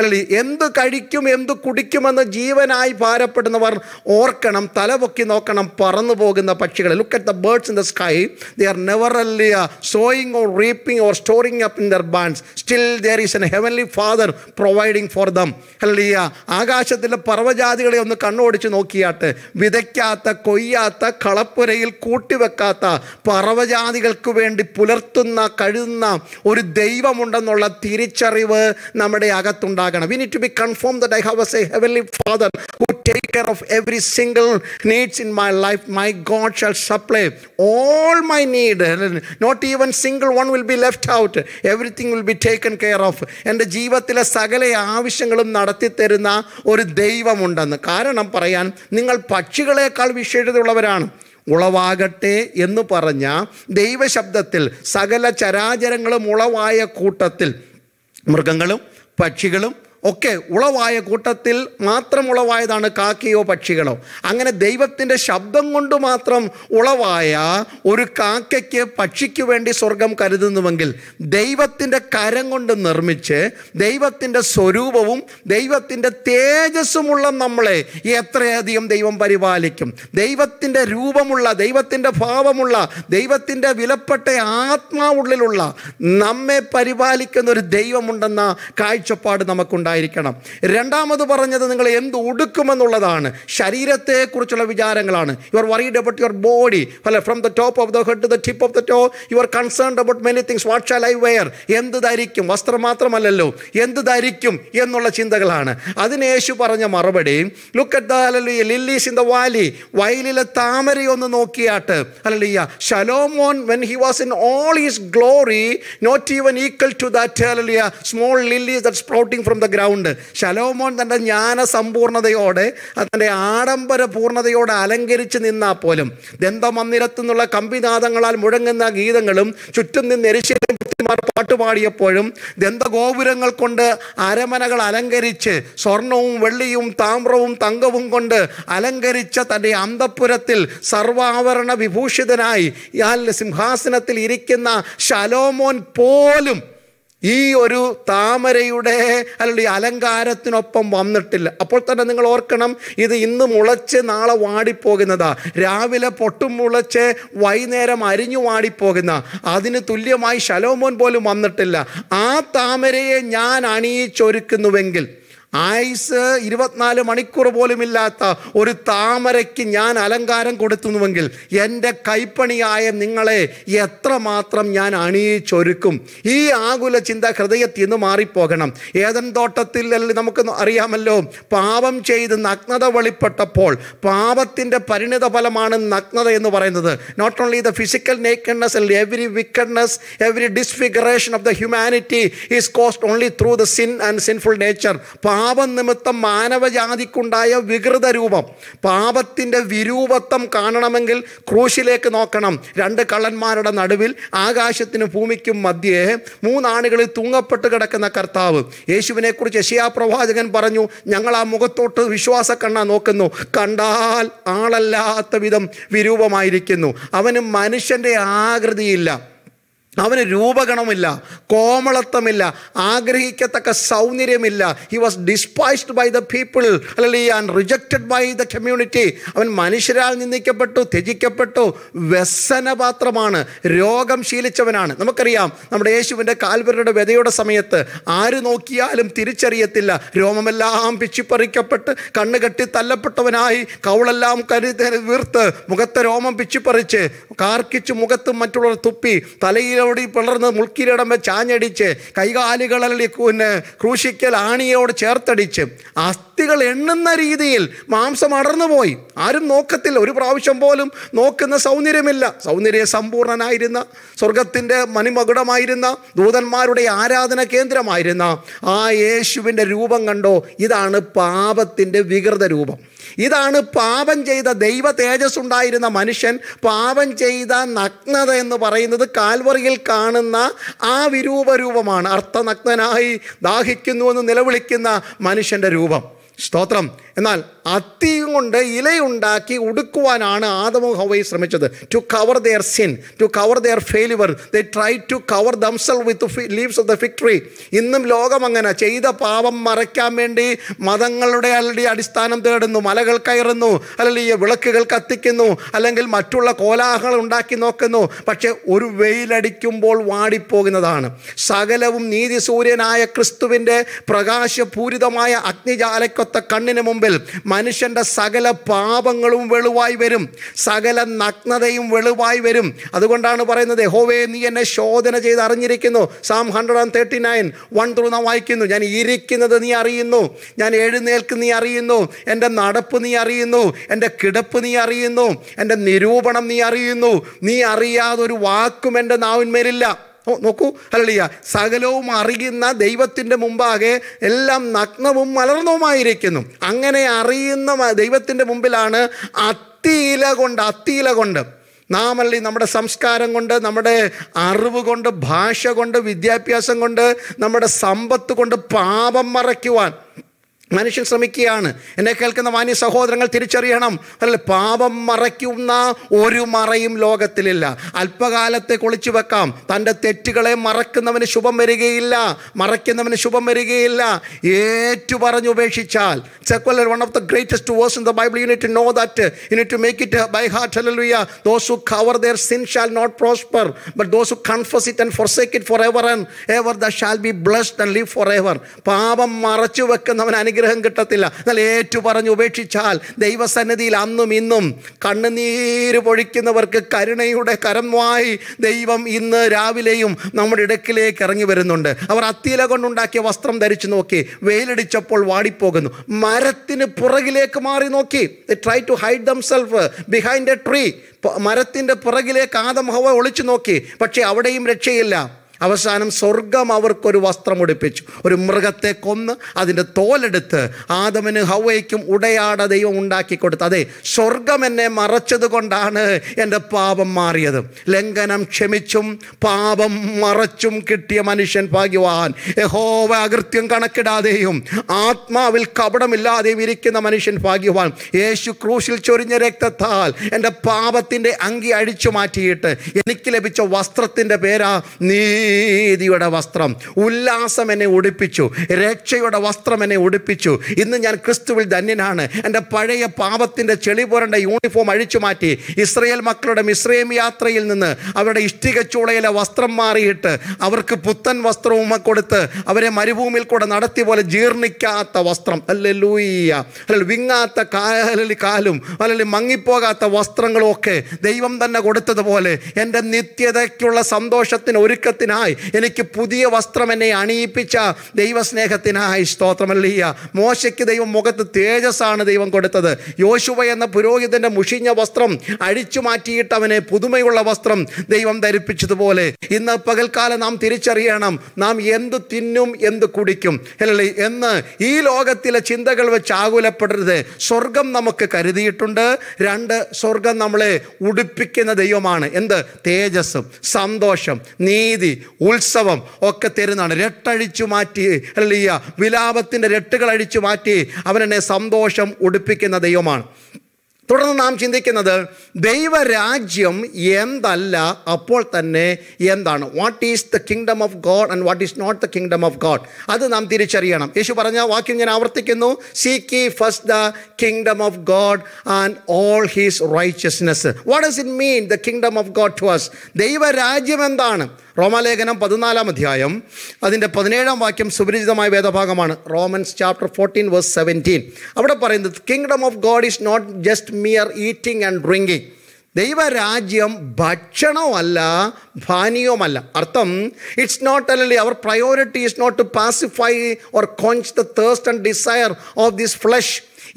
അല്ല എന്ത് കഴിക്കും എന്ത് കുടിക്കുമെന്ന് ജീവനായി ഭാരപ്പെടുന്നവർ ഓർക്കണം തലപൊക്കി നോക്കണം പറന്നു പോകുന്ന പക്ഷികളെ look at the birds in the sky they are never അല്ലിയ sowing or reaping or storing up in their barns still there is an heavenly father providing for them അല്ലിയ ആകാശത്തിലെ പർവ്വജാതികളെ ഒന്ന് കണ്ണോടിച്ച് നോക്കിയാൽ കാലത്ത് വിതയ്ക്കാത്ത കൊയ്യാത്ത കളപ്പുരയിൽ കൂട്ടിവെക്കാത്ത പറവജാതികൾക്ക് വേണ്ടി പുലർത്തുന്ന കഴുതുന്ന ഒരു ദൈവമുണ്ടെന്നുള്ള തിരിച്ചറിവ് നമ്മുടെ അകത്തുണ്ടാകണം we need to be confirm the I have as a heavenly father who take care of every single needs in my life my God shall supply all my need not even single one will be left out everything will be taken care of എൻ്റെ ജീവിതത്തിലെ സകല ആവശ്യങ്ങളും നടത്തി തരുന്ന ഒരു ദൈവമുണ്ടെന്ന് കാരണം പറയാൻ നിങ്ങൾ നിങ്ങൾ പക്ഷികളേക്കാൾ വിശേഷതയുള്ളവരാണ് ഉളവാകട്ടെ എന്ന് പറഞ്ഞ ദൈവശബ്ദത്തിൽ സകല ചരാചരങ്ങളും ഉളവായ കൂട്ടത്തിൽ മൃഗങ്ങളും പക്ഷികളും ഒക്കെ ഉളവായ കൂട്ടത്തിൽ മാത്രം ഉളവായതാണ് കാക്കയോ പക്ഷികളോ അങ്ങനെ ദൈവത്തിൻ്റെ ശബ്ദം കൊണ്ട് മാത്രം ഉളവായ ഒരു കാക്കയ്ക്ക് പക്ഷിക്ക് വേണ്ടി സ്വർഗം കരുതുന്നുവെങ്കിൽ ദൈവത്തിൻ്റെ കരം കൊണ്ട് നിർമ്മിച്ച് ദൈവത്തിൻ്റെ സ്വരൂപവും ദൈവത്തിൻ്റെ തേജസ്സുമുള്ള നമ്മളെ എത്രയധികം ദൈവം പരിപാലിക്കും ദൈവത്തിൻ്റെ രൂപമുള്ള ദൈവത്തിൻ്റെ ഭാവമുള്ള ദൈവത്തിൻ്റെ വിലപ്പെട്ട ആത്മാവുള്ളിലുള്ള നമ്മെ പരിപാലിക്കുന്ന ഒരു ദൈവമുണ്ടെന്ന കാഴ്ചപ്പാട് നമുക്കുണ്ട് ഉണ്ടായിരിക്കണം രണ്ടാമത് പറഞ്ഞത് നിങ്ങൾ എന്ത് ഉടുക്കുമെന്നുള്ളതാണ് ശരീരത്തെക്കുറിച്ചുള്ള വിചാരങ്ങളാണ് you are worried about your body അല്ല from the top of the head to the tip of the toe you are concerned about many things what shall I wear എന്ത് ധരിക്കും വസ്ത്രം മാത്രമല്ലല്ലോ എന്ത് ധരിക്കും എന്നുള്ള ചിന്തകളാണ് അതിന് യേശു പറഞ്ഞ മറുപടി look at the lilies in the valley വയലിലെ താമരയൊന്ന് നോക്കിയാട്ട് അല്ലല്ലോ Shalomon when he was in all his glory not even equal to that അല്ലല്ലോ small lilies that sprouting from the ground Shalomon തൻ്റെ ജ്ഞാനസമ്പൂർണതയോടെ തൻ്റെ ആഡംബര പൂർണ്ണതയോടെ അലങ്കരിച്ച് നിന്നാൽ പോലും ദന്തമന്ദിരത്തു നിന്നുള്ള കമ്പിനാഥങ്ങളാൽ മുഴങ്ങുന്ന ഗീതങ്ങളും ചുറ്റും നിന്ന് എരിശേലും ഭക്തിമാർ പാട്ടുപാടിയപ്പോഴും ദന്തഗോപുരങ്ങൾ കൊണ്ട് അരമനകൾ അലങ്കരിച്ച് സ്വർണവും വെള്ളിയും താമ്രവും തങ്കവും കൊണ്ട് അലങ്കരിച്ച തൻ്റെ അന്തപുരത്തിൽ സർവാവരണ വിഭൂഷിതനായി സിംഹാസനത്തിൽ ഇരിക്കുന്ന ശലോമോൻ പോലും ഈ ഒരു താമരയുടെ അല്ലെങ്കിൽ അലങ്കാരത്തിനൊപ്പം വന്നിട്ടില്ല അപ്പോൾ തന്നെ നിങ്ങൾ ഓർക്കണം ഇത് ഇന്ന് മുളച്ച് നാളെ വാടിപ്പോകുന്നതാ രാവിലെ പൊട്ടും മുളച്ച് വൈകുന്നേരം അരിഞ്ഞു വാടിപ്പോകുന്ന അതിന് തുല്യമായി ശലോമോൻ പോലും വന്നിട്ടില്ല ആ താമരയെ ഞാൻ അണിയിച്ചൊരുക്കുന്നുവെങ്കിൽ ആയുസ് ഇരുപത്തിനാല് മണിക്കൂർ പോലുമില്ലാത്ത ഒരു താമരയ്ക്ക് ഞാൻ അലങ്കാരം കൊടുത്തുന്നുവെങ്കിൽ എൻ്റെ കൈപ്പണിയായ നിങ്ങളെ എത്രമാത്രം ഞാൻ അണിയിച്ചൊരുക്കും ഈ ആകുല ചിന്ത ഹൃദയത്തിൽ നിന്ന് മാറിപ്പോകണം ഏതൻ തോട്ടത്തിൽ നമുക്ക് അറിയാമല്ലോ പാപം ചെയ്ത് നഗ്നത വെളിപ്പെട്ടപ്പോൾ പാപത്തിൻ്റെ പരിണിത ഫലമാണ് നഗ്നത എന്ന് പറയുന്നത് not only the physical nakedness അല്ലെ every wickedness every disfiguration of the humanity is caused only through the sin and sinful nature പാപനിമിത്തം മാനവജാതിക്കുണ്ടായ വികൃത രൂപം പാപത്തിൻ്റെ വിരൂപത്വം കാണണമെങ്കിൽ ക്രൂശിലേക്ക് നോക്കണം രണ്ട് കള്ളന്മാരുടെ നടുവിൽ ആകാശത്തിനും ഭൂമിക്കും മധ്യേ മൂന്നാണികളിൽ തൂങ്ങപ്പെട്ട് കിടക്കുന്ന കർത്താവ് യേശുവിനെക്കുറിച്ച് യശയാ പ്രവാചകൻ പറഞ്ഞു ഞങ്ങൾ ആ മുഖത്തോട്ട് വിശ്വാസ കണ്ണ നോക്കുന്നു കണ്ടാൽ ആളല്ലാത്ത വിധം വിരൂപമായിരിക്കുന്നു അവന് മനുഷ്യൻ്റെ ആകൃതിയില്ല അവന് രൂപഗണമില്ല കോമളത്വമില്ല ആഗ്രഹിക്കത്തക്ക സൗന്ദര്യമില്ല he was despised by the people അല്ലെങ്കിൽ and rejected by the community അവൻ മനുഷ്യരാൽ നിന്ദിക്കപ്പെട്ടു ത്യജിക്കപ്പെട്ടു വ്യസനപാത്രമാണ് രോഗം ശീലിച്ചവനാണ് നമുക്കറിയാം നമ്മുടെ യേശുവിൻ്റെ കാൽവരുടെ വ്യതയുടെ സമയത്ത് ആര് നോക്കിയാലും തിരിച്ചറിയത്തില്ല രോമമെല്ലാം പിച്ചിപ്പറിക്കപ്പെട്ട് കണ്ണ് കെട്ടി തല്ലപ്പെട്ടവനായി കൗളെല്ലാം കരുതി വീർത്ത് മുഖത്തെ രോമം പിച്ചിപ്പറിച്ച് കാർക്കിച്ച് മുഖത്തും മറ്റുള്ളവർ തുപ്പി തലയിൽ ആണിയോടി പിളർന്ന് മുൾക്കിരീടം ചാഞ്ഞടിച്ച് കൈകാലുകളിൽ പിന്നെ ക്രൂശിക്കൽ ആണിയോട് ചേർത്തടിച്ച് അസ്ഥികൾ എണ്ണുന്ന രീതിയിൽ മാംസം അടർന്നു പോയി ആരും നോക്കത്തില്ല ഒരു പ്രാവശ്യം പോലും നോക്കുന്ന സൗന്ദര്യമില്ല സൗന്ദര്യ സമ്പൂർണനായിരുന്ന സ്വർഗത്തിൻ്റെ മണിമകുടമായിരുന്ന ദൂതന്മാരുടെ ആരാധന കേന്ദ്രമായിരുന്ന ആ യേശുവിൻ്റെ രൂപം കണ്ടോ ഇതാണ് പാപത്തിൻ്റെ വികൃത രൂപം ഇതാണ് പാപം ചെയ്ത ദൈവ തേജസ് ഉണ്ടായിരുന്ന മനുഷ്യൻ പാപം ചെയ്ത നഗ്നത എന്ന് പറയുന്നത് കാൽവറിയിൽ മുമ്പിൽ കാണുന്ന ആ വിരൂപരൂപമാണ് അർത്ഥനഗ്നായി ദാഹിക്കുന്നുവെന്ന് നിലവിളിക്കുന്ന മനുഷ്യൻ്റെ രൂപം സ്തോത്രം എന്നാൽ അത്തിയും കൊണ്ട് ഇലയുണ്ടാക്കി ഉടുക്കുവാനാണ് ആദമോ ഹവൈ ശ്രമിച്ചത് to cover their sin to cover their failure the try to cover themselves with leaves of the fig tree ഇന്നും ലോകം അങ്ങനെ ചെയ്ത പാപം മറയ്ക്കാൻ വേണ്ടി മതങ്ങളുടെ അല്ലെ അടിസ്ഥാനം തേടുന്നു മലകൾ കയറുന്നു അല്ലെങ്കിൽ വിളക്കുകൾ കത്തിക്കുന്നു അല്ലെങ്കിൽ മറ്റുള്ള കോലാഹങ്ങൾ ഉണ്ടാക്കി നോക്കുന്നു പക്ഷേ ഒരു വെയിലടിക്കുമ്പോൾ വാടിപ്പോകുന്നതാണ് സകലവും നീതി സൂര്യനായ ക്രിസ്തുവിൻ്റെ പ്രകാശപൂരിതമായ അഗ്നിജാലയ്ക്കൊത്ത കണ്ണിന് മുമ്പിൽ മനുഷ്യൻ്റെ സകല പാപങ്ങളും വെളുവായി വരും സകല നഗ്നതയും വെളുവായി വരും അതുകൊണ്ടാണ് പറയുന്നത് ഹോവേ നീ എന്നെ ശോധന ചെയ്ത് അറിഞ്ഞിരിക്കുന്നു psalm hundred and thirty nine one through നാം വായിക്കുന്നു ഞാൻ ഇരിക്കുന്നത് നീ അറിയുന്നു ഞാൻ എഴുന്നേൽക്ക് നീ അറിയുന്നു എൻ്റെ നടപ്പ് നീ അറിയുന്നു എൻ്റെ കിടപ്പ് നീ അറിയുന്നു എൻ്റെ നിരൂപണം നീ അറിയുന്നു നീ അറിയാതൊരു വാക്കും എൻ്റെ നാവിന്മേലില്ല നോക്കൂ അല്ലയ്യ സകലവും അറിയുന്ന ദൈവത്തിൻ്റെ മുമ്പാകെ എല്ലാം നഗ്നവും മലർന്നവുമായിരിക്കുന്നു അങ്ങനെ അറിയുന്ന ദൈവത്തിൻ്റെ മുമ്പിലാണ് അത്തിയില കൊണ്ട് അത്തിയില കൊണ്ട് നാം നമ്മുടെ സംസ്കാരം കൊണ്ട് നമ്മുടെ അറിവ് കൊണ്ട് ഭാഷ കൊണ്ട് വിദ്യാഭ്യാസം കൊണ്ട് നമ്മുടെ സമ്പത്ത് കൊണ്ട് പാപം മറയ്ക്കുവാൻ മനുഷ്യൻ ശ്രമിക്കുകയാണ് എന്നെ കേൾക്കുന്ന മാന്യ സഹോദരങ്ങൾ തിരിച്ചറിയണം അല്ല പാപം മറയ്ക്കുന്ന ഒരു മറയും ലോകത്തിലില്ല അല്പകാലത്തെ കുളിച്ചു വെക്കാം തൻ്റെ തെറ്റുകളെ മറക്കുന്നവന് ശുഭം വരികയില്ല മറയ്ക്കുന്നവന് ശുഭം വരികയില്ല ഏറ്റു പറഞ്ഞു ഉപേക്ഷിച്ചാൽ സെക്വലർ one of the greatest verse in the Bible you need know that you need to make it by heart hallelujah those who cover their sin shall not prosper but those who confess it and forsake it for ever and ever they shall be blessed and live for ever പാപം മറച്ചു വെക്കുന്നവൻ അനുഗ്രഹം അനുഗ്രഹം കിട്ടത്തില്ല എന്നാൽ ഏറ്റു പറഞ്ഞു ഉപേക്ഷിച്ചാൽ ദൈവസന്നിധിയിൽ അന്നും ഇന്നും കണ്ണുനീര് പൊഴിക്കുന്നവർക്ക് കരുണയുടെ കരമായി ദൈവം ഇന്ന് രാവിലെയും നമ്മുടെ ഇടക്കിലേക്ക് ഇറങ്ങി വരുന്നുണ്ട് അവർ അത്തിയില കൊണ്ടുണ്ടാക്കിയ വസ്ത്രം ധരിച്ചു നോക്കി വെയിലടിച്ചപ്പോൾ വാടിപ്പോകുന്നു മരത്തിന് പുറകിലേക്ക് മാറി നോക്കി try to hide self behind a tree മരത്തിൻ്റെ പുറകിലേക്ക് ആദം ഹവ ഒളിച്ചു നോക്കി പക്ഷേ അവിടെയും രക്ഷയില്ല അവസാനം സ്വർഗം അവർക്കൊരു വസ്ത്രം ഉടുപ്പിച്ചു ഒരു മൃഗത്തെ കൊന്ന് അതിൻ്റെ തോലെടുത്ത് ആദമന് ഹവയ്ക്കും ഉടയാട ദൈവം ഉണ്ടാക്കി കൊടുത്തു അതെ സ്വർഗം എന്നെ മറച്ചത് കൊണ്ടാണ് എൻ്റെ പാപം മാറിയത് ലംഘനം ക്ഷമിച്ചും പാപം മറച്ചും കിട്ടിയ മനുഷ്യൻ ഭാഗ്യവാൻ യഹോവ അകൃത്യം കണക്കിടാതെയും ആത്മാവിൽ കപടമില്ലാതെയും ഇരിക്കുന്ന മനുഷ്യൻ ഭാഗ്യവാൻ യേശു ക്രൂശിൽ ചൊരിഞ്ഞ രക്തത്താൽ എൻ്റെ പാപത്തിൻ്റെ അങ്കി അഴിച്ചു മാറ്റിയിട്ട് എനിക്ക് ലഭിച്ച വസ്ത്രത്തിൻ്റെ പേരാ നീ നീതിയുടെ വസ്ത്രം ഉല്ലാസം എന്നെ ഉടുപ്പിച്ചു രക്ഷയുടെ വസ്ത്രം എന്നെ ഉടുപ്പിച്ചു ഇന്ന് ഞാൻ ക്രിസ്തുവിൽ ധന്യനാണ് എൻ്റെ പഴയ പാപത്തിൻ്റെ ചെളി യൂണിഫോം അഴിച്ചു മാറ്റി ഇസ്രയേൽ മക്കളുടെ മിശ്രയം യാത്രയിൽ നിന്ന് അവരുടെ ഇഷ്ടിക ചൂളയിലെ വസ്ത്രം മാറിയിട്ട് അവർക്ക് പുത്തൻ വസ്ത്രവും കൊടുത്ത് അവരെ മരുഭൂമിയിൽ കൂടെ നടത്തി പോലെ ജീർണിക്കാത്ത വസ്ത്രം അല്ലെ ലൂയ്യ അല്ലെങ്കിൽ വിങ്ങാത്ത കാലി കാലും അല്ലെങ്കിൽ മങ്ങിപ്പോകാത്ത വസ്ത്രങ്ങളും ഒക്കെ ദൈവം തന്നെ കൊടുത്തതുപോലെ എൻ്റെ നിത്യതയ്ക്കുള്ള സന്തോഷത്തിന് ഒരുക്കത്തിന് സ്നേഹത്തിനായി എനിക്ക് പുതിയ വസ്ത്രം എന്നെ അണിയിപ്പിച്ച ദൈവസ്നേഹത്തിനായി സ്തോത്രമല്ലീയ മോശയ്ക്ക് ദൈവം മുഖത്ത് തേജസ്സാണ് ദൈവം കൊടുത്തത് യോശുവ എന്ന പുരോഹിതൻ്റെ മുഷിഞ്ഞ വസ്ത്രം അഴിച്ചു മാറ്റിയിട്ട് അവനെ പുതുമയുള്ള വസ്ത്രം ദൈവം ധരിപ്പിച്ചതുപോലെ ഇന്ന് പകൽക്കാലം നാം തിരിച്ചറിയണം നാം എന്ത് തിന്നും എന്ത് കുടിക്കും അല്ലെ എന്ന് ഈ ലോകത്തിലെ ചിന്തകൾ വെച്ച് ആകുലപ്പെടരുത് സ്വർഗം നമുക്ക് കരുതിയിട്ടുണ്ട് രണ്ട് സ്വർഗം നമ്മളെ ഉടുപ്പിക്കുന്ന ദൈവമാണ് എന്ത് തേജസ്സും സന്തോഷം നീതി ഉത്സവം ഒക്കെ തരുന്നതാണ് രട്ടഴിച്ചു മാറ്റി അല്ലയ്യ വിലാപത്തിൻ്റെ രട്ടുകൾ അഴിച്ചു മാറ്റി അവനെന്നെ സന്തോഷം ഉടുപ്പിക്കുന്ന ദൈവമാണ് തുടർന്ന് നാം ചിന്തിക്കുന്നത് ദൈവരാജ്യം എന്തല്ല അപ്പോൾ തന്നെ എന്താണ് what is the kingdom of God and what is not the kingdom of God അത് നാം തിരിച്ചറിയണം യേശു പറഞ്ഞ വാക്യം ഞാൻ ആവർത്തിക്കുന്നു seek first the kingdom of God and all his righteousness what is it mean the kingdom of God to us ദൈവരാജ്യം എന്താണ് റോമാലേഖനം പതിനാലാം അധ്യായം അതിൻ്റെ പതിനേഴാം വാക്യം സുപരിചിതമായ വേദഭാഗമാണ് Romans chapter fourteen verse seventeen അവിടെ പറയുന്നത് kingdom of God is not just mere eating and drinking ദൈവരാജ്യം ഭക്ഷണവുമല്ല പാനീയവുമല്ല അർത്ഥം ഇറ്റ്സ് നോട്ട് അല്ലെങ്കിൽ our priority is not to pacify or quench the thirst and desire of this flesh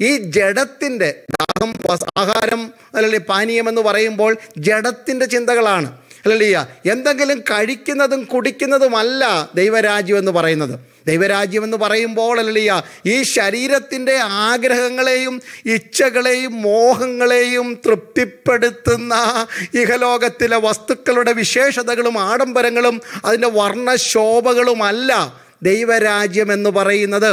ഈ ജഡത്തിൻ്റെ ദാഹം ആഹാരം അല്ലെങ്കിൽ പാനീയം എന്ന് പറയുമ്പോൾ ജഡത്തിൻ്റെ ചിന്തകളാണ് അല്ലയ്യ എന്തെങ്കിലും കഴിക്കുന്നതും കുടിക്കുന്നതുമല്ല ദൈവരാജ്യം എന്ന് പറയുന്നത് ദൈവരാജ്യം എന്ന് പറയുമ്പോൾ അല്ലയ്യ ഈ ശരീരത്തിൻ്റെ ആഗ്രഹങ്ങളെയും ഇച്ഛകളെയും മോഹങ്ങളെയും തൃപ്തിപ്പെടുത്തുന്ന ഇഹലോകത്തിലെ വസ്തുക്കളുടെ വിശേഷതകളും ആഡംബരങ്ങളും അതിൻ്റെ വർണ്ണശോഭകളുമല്ല ദൈവരാജ്യം എന്ന് പറയുന്നത്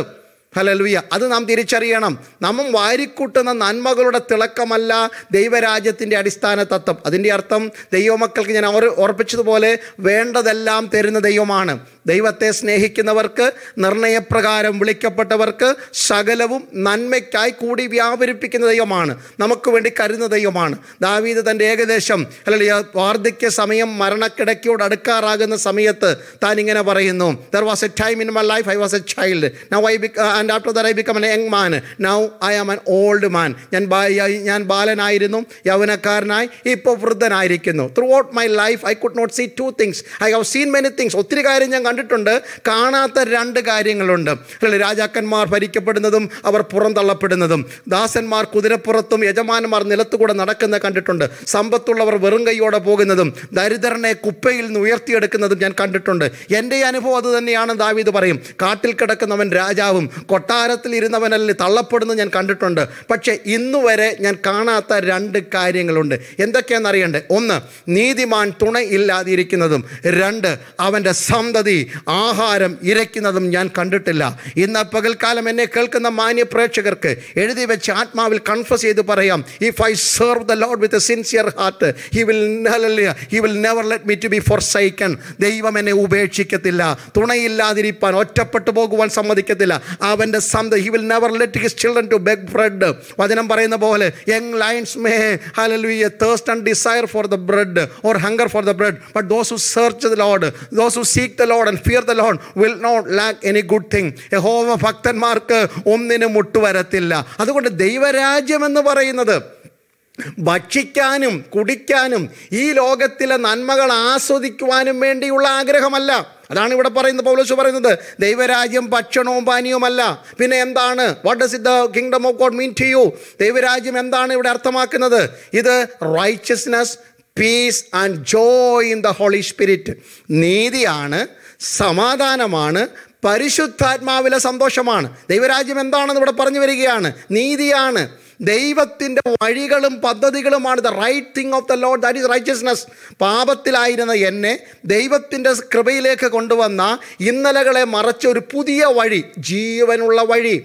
ഹലലുയ അത് നാം തിരിച്ചറിയണം നാം വാരിക്കൂട്ടുന്ന നന്മകളുടെ തിളക്കമല്ല ദൈവരാജ്യത്തിൻ്റെ അടിസ്ഥാന തത്വം അതിൻ്റെ അർത്ഥം ദൈവമക്കൾക്ക് ഞാൻ അവർ ഓർപ്പിച്ചതുപോലെ വേണ്ടതെല്ലാം തരുന്ന ദൈവമാണ് ദൈവത്തെ സ്നേഹിക്കുന്നവർക്ക് നിർണയപ്രകാരം വിളിക്കപ്പെട്ടവർക്ക് സകലവും നന്മയ്ക്കായി കൂടി വ്യാപരിപ്പിക്കുന്ന ദൈവമാണ് നമുക്ക് വേണ്ടി കരുന്ന ദൈവമാണ് ദാവീദ് തൻ്റെ ഏകദേശം അല്ലെങ്കിൽ വാർദ്ധക്യ സമയം മരണക്കിടക്കയോട് അടുക്കാറാകുന്ന സമയത്ത് താൻ ഇങ്ങനെ പറയുന്നു there was a time in my life I was a child now I and after that I become an young man now I am an old man ഞാൻ ഞാൻ ബാലനായിരുന്നു യൗവനക്കാരനായി ഇപ്പോൾ വൃദ്ധനായിരിക്കുന്നു throughout my life I could not see to things I have seen many things ഒത്തിരി കാര്യം ഞാൻ കണ്ടിട്ടുണ്ട് കാണാത്ത രണ്ട് കാര്യങ്ങളുണ്ട് രാജാക്കന്മാർ ഭരിക്കപ്പെടുന്നതും അവർ പുറന്തള്ളപ്പെടുന്നതും ദാസന്മാർ കുതിരപ്പുറത്തും യജമാനന്മാർ നിലത്തുകൂടെ നടക്കുന്ന കണ്ടിട്ടുണ്ട് സമ്പത്തുള്ളവർ വെറും കൈയോടെ പോകുന്നതും ദരിദ്രനെ കുപ്പയിൽ നിന്ന് ഉയർത്തിയെടുക്കുന്നതും ഞാൻ കണ്ടിട്ടുണ്ട് എൻ്റെ അനുഭവം അത് തന്നെയാണ് ദാവീദ് പറയും കാട്ടിൽ കിടക്കുന്നവൻ രാജാവും കൊട്ടാരത്തിൽ ഇരുന്നവനല്ലേ തള്ളപ്പെടുന്നത് ഞാൻ കണ്ടിട്ടുണ്ട് പക്ഷേ ഇന്നുവരെ ഞാൻ കാണാത്ത രണ്ട് കാര്യങ്ങളുണ്ട് എന്തൊക്കെയാണെന്ന് അറിയണ്ടേ ഒന്ന് നീതിമാൻ തുണ ഇല്ലാതിരിക്കുന്നതും രണ്ട് അവൻ്റെ സന്തതി ആഹാരം ഇരയ്ക്കുന്നതും ഞാൻ കണ്ടിട്ടില്ല ഇന്ന് പകൽക്കാലം എന്നെ കേൾക്കുന്ന മാന്യ പ്രേക്ഷകർക്ക് എഴുതി വെച്ച് ആത്മാവിൽ കൺഫസ് ചെയ്ത് പറയാം if I serve the Lord with a sincere heart he will he will never let me to be forsaken ദൈവം എന്നെ ഉപേക്ഷിക്കത്തില്ല തുണയില്ലാതിരിപ്പാൻ ഒറ്റപ്പെട്ടു പോകുവാൻ സമ്മതിക്കത്തില്ല അവൻ അവൻ്റെ സന്ത he will never let his children to beg bread വചനം പറയുന്ന പോലെ young lions may we a thirst and desire for the bread or hunger for the bread but those who search the Lord those who seek the Lord and fear the Lord will not lack any good thing എ ഹോമ ഭക്തന്മാർക്ക് ഒന്നിനും മുട്ടുവരത്തില്ല അതുകൊണ്ട് ദൈവരാജ്യം എന്ന് പറയുന്നത് ഭക്ഷിക്കാനും കുടിക്കാനും ഈ ലോകത്തിലെ നന്മകൾ ആസ്വദിക്കുവാനും വേണ്ടിയുള്ള ആഗ്രഹമല്ല അതാണ് ഇവിടെ പറയുന്നത് പൗലോസ് പറയുന്നത് ദൈവരാജ്യം ഭക്ഷണവും പാനീയവുമല്ല പിന്നെ എന്താണ് what does it the kingdom of God mean to you ദൈവരാജ്യം എന്താണ് ഇവിടെ അർത്ഥമാക്കുന്നത് ഇത് righteousness peace and joy in the Holy Spirit നീതിയാണ് സമാധാനമാണ് പരിശുദ്ധാത്മാവിലെ സന്തോഷമാണ് ദൈവരാജ്യം എന്താണെന്ന് ഇവിടെ പറഞ്ഞു വരികയാണ് നീതിയാണ് ദൈവത്തിൻ്റെ വഴികളും പദ്ധതികളുമാണ് the right thing of the Lord that is righteousness പാപത്തിലായിരുന്ന എന്നെ ദൈവത്തിൻ്റെ കൃപയിലേക്ക് കൊണ്ടുവന്ന ഇന്നലകളെ മറച്ച ഒരു പുതിയ വഴി ജീവനുള്ള വഴി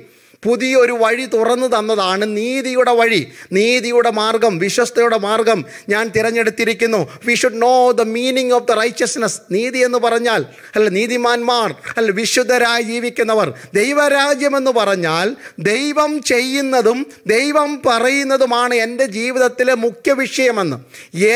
പുതിയൊരു വഴി തുറന്നു തന്നതാണ് നീതിയുടെ വഴി നീതിയുടെ മാർഗം വിശ്വസ്തയുടെ മാർഗം ഞാൻ തിരഞ്ഞെടുത്തിരിക്കുന്നു we should know the meaning of the righteousness നീതി എന്ന് പറഞ്ഞാൽ അല്ല നീതിമാന്മാർ അല്ല വിശുദ്ധരായി ജീവിക്കുന്നവർ ദൈവരാജ്യമെന്ന് പറഞ്ഞാൽ ദൈവം ചെയ്യുന്നതും ദൈവം പറയുന്നതുമാണ് എൻ്റെ ജീവിതത്തിലെ മുഖ്യ വിഷയമെന്ന്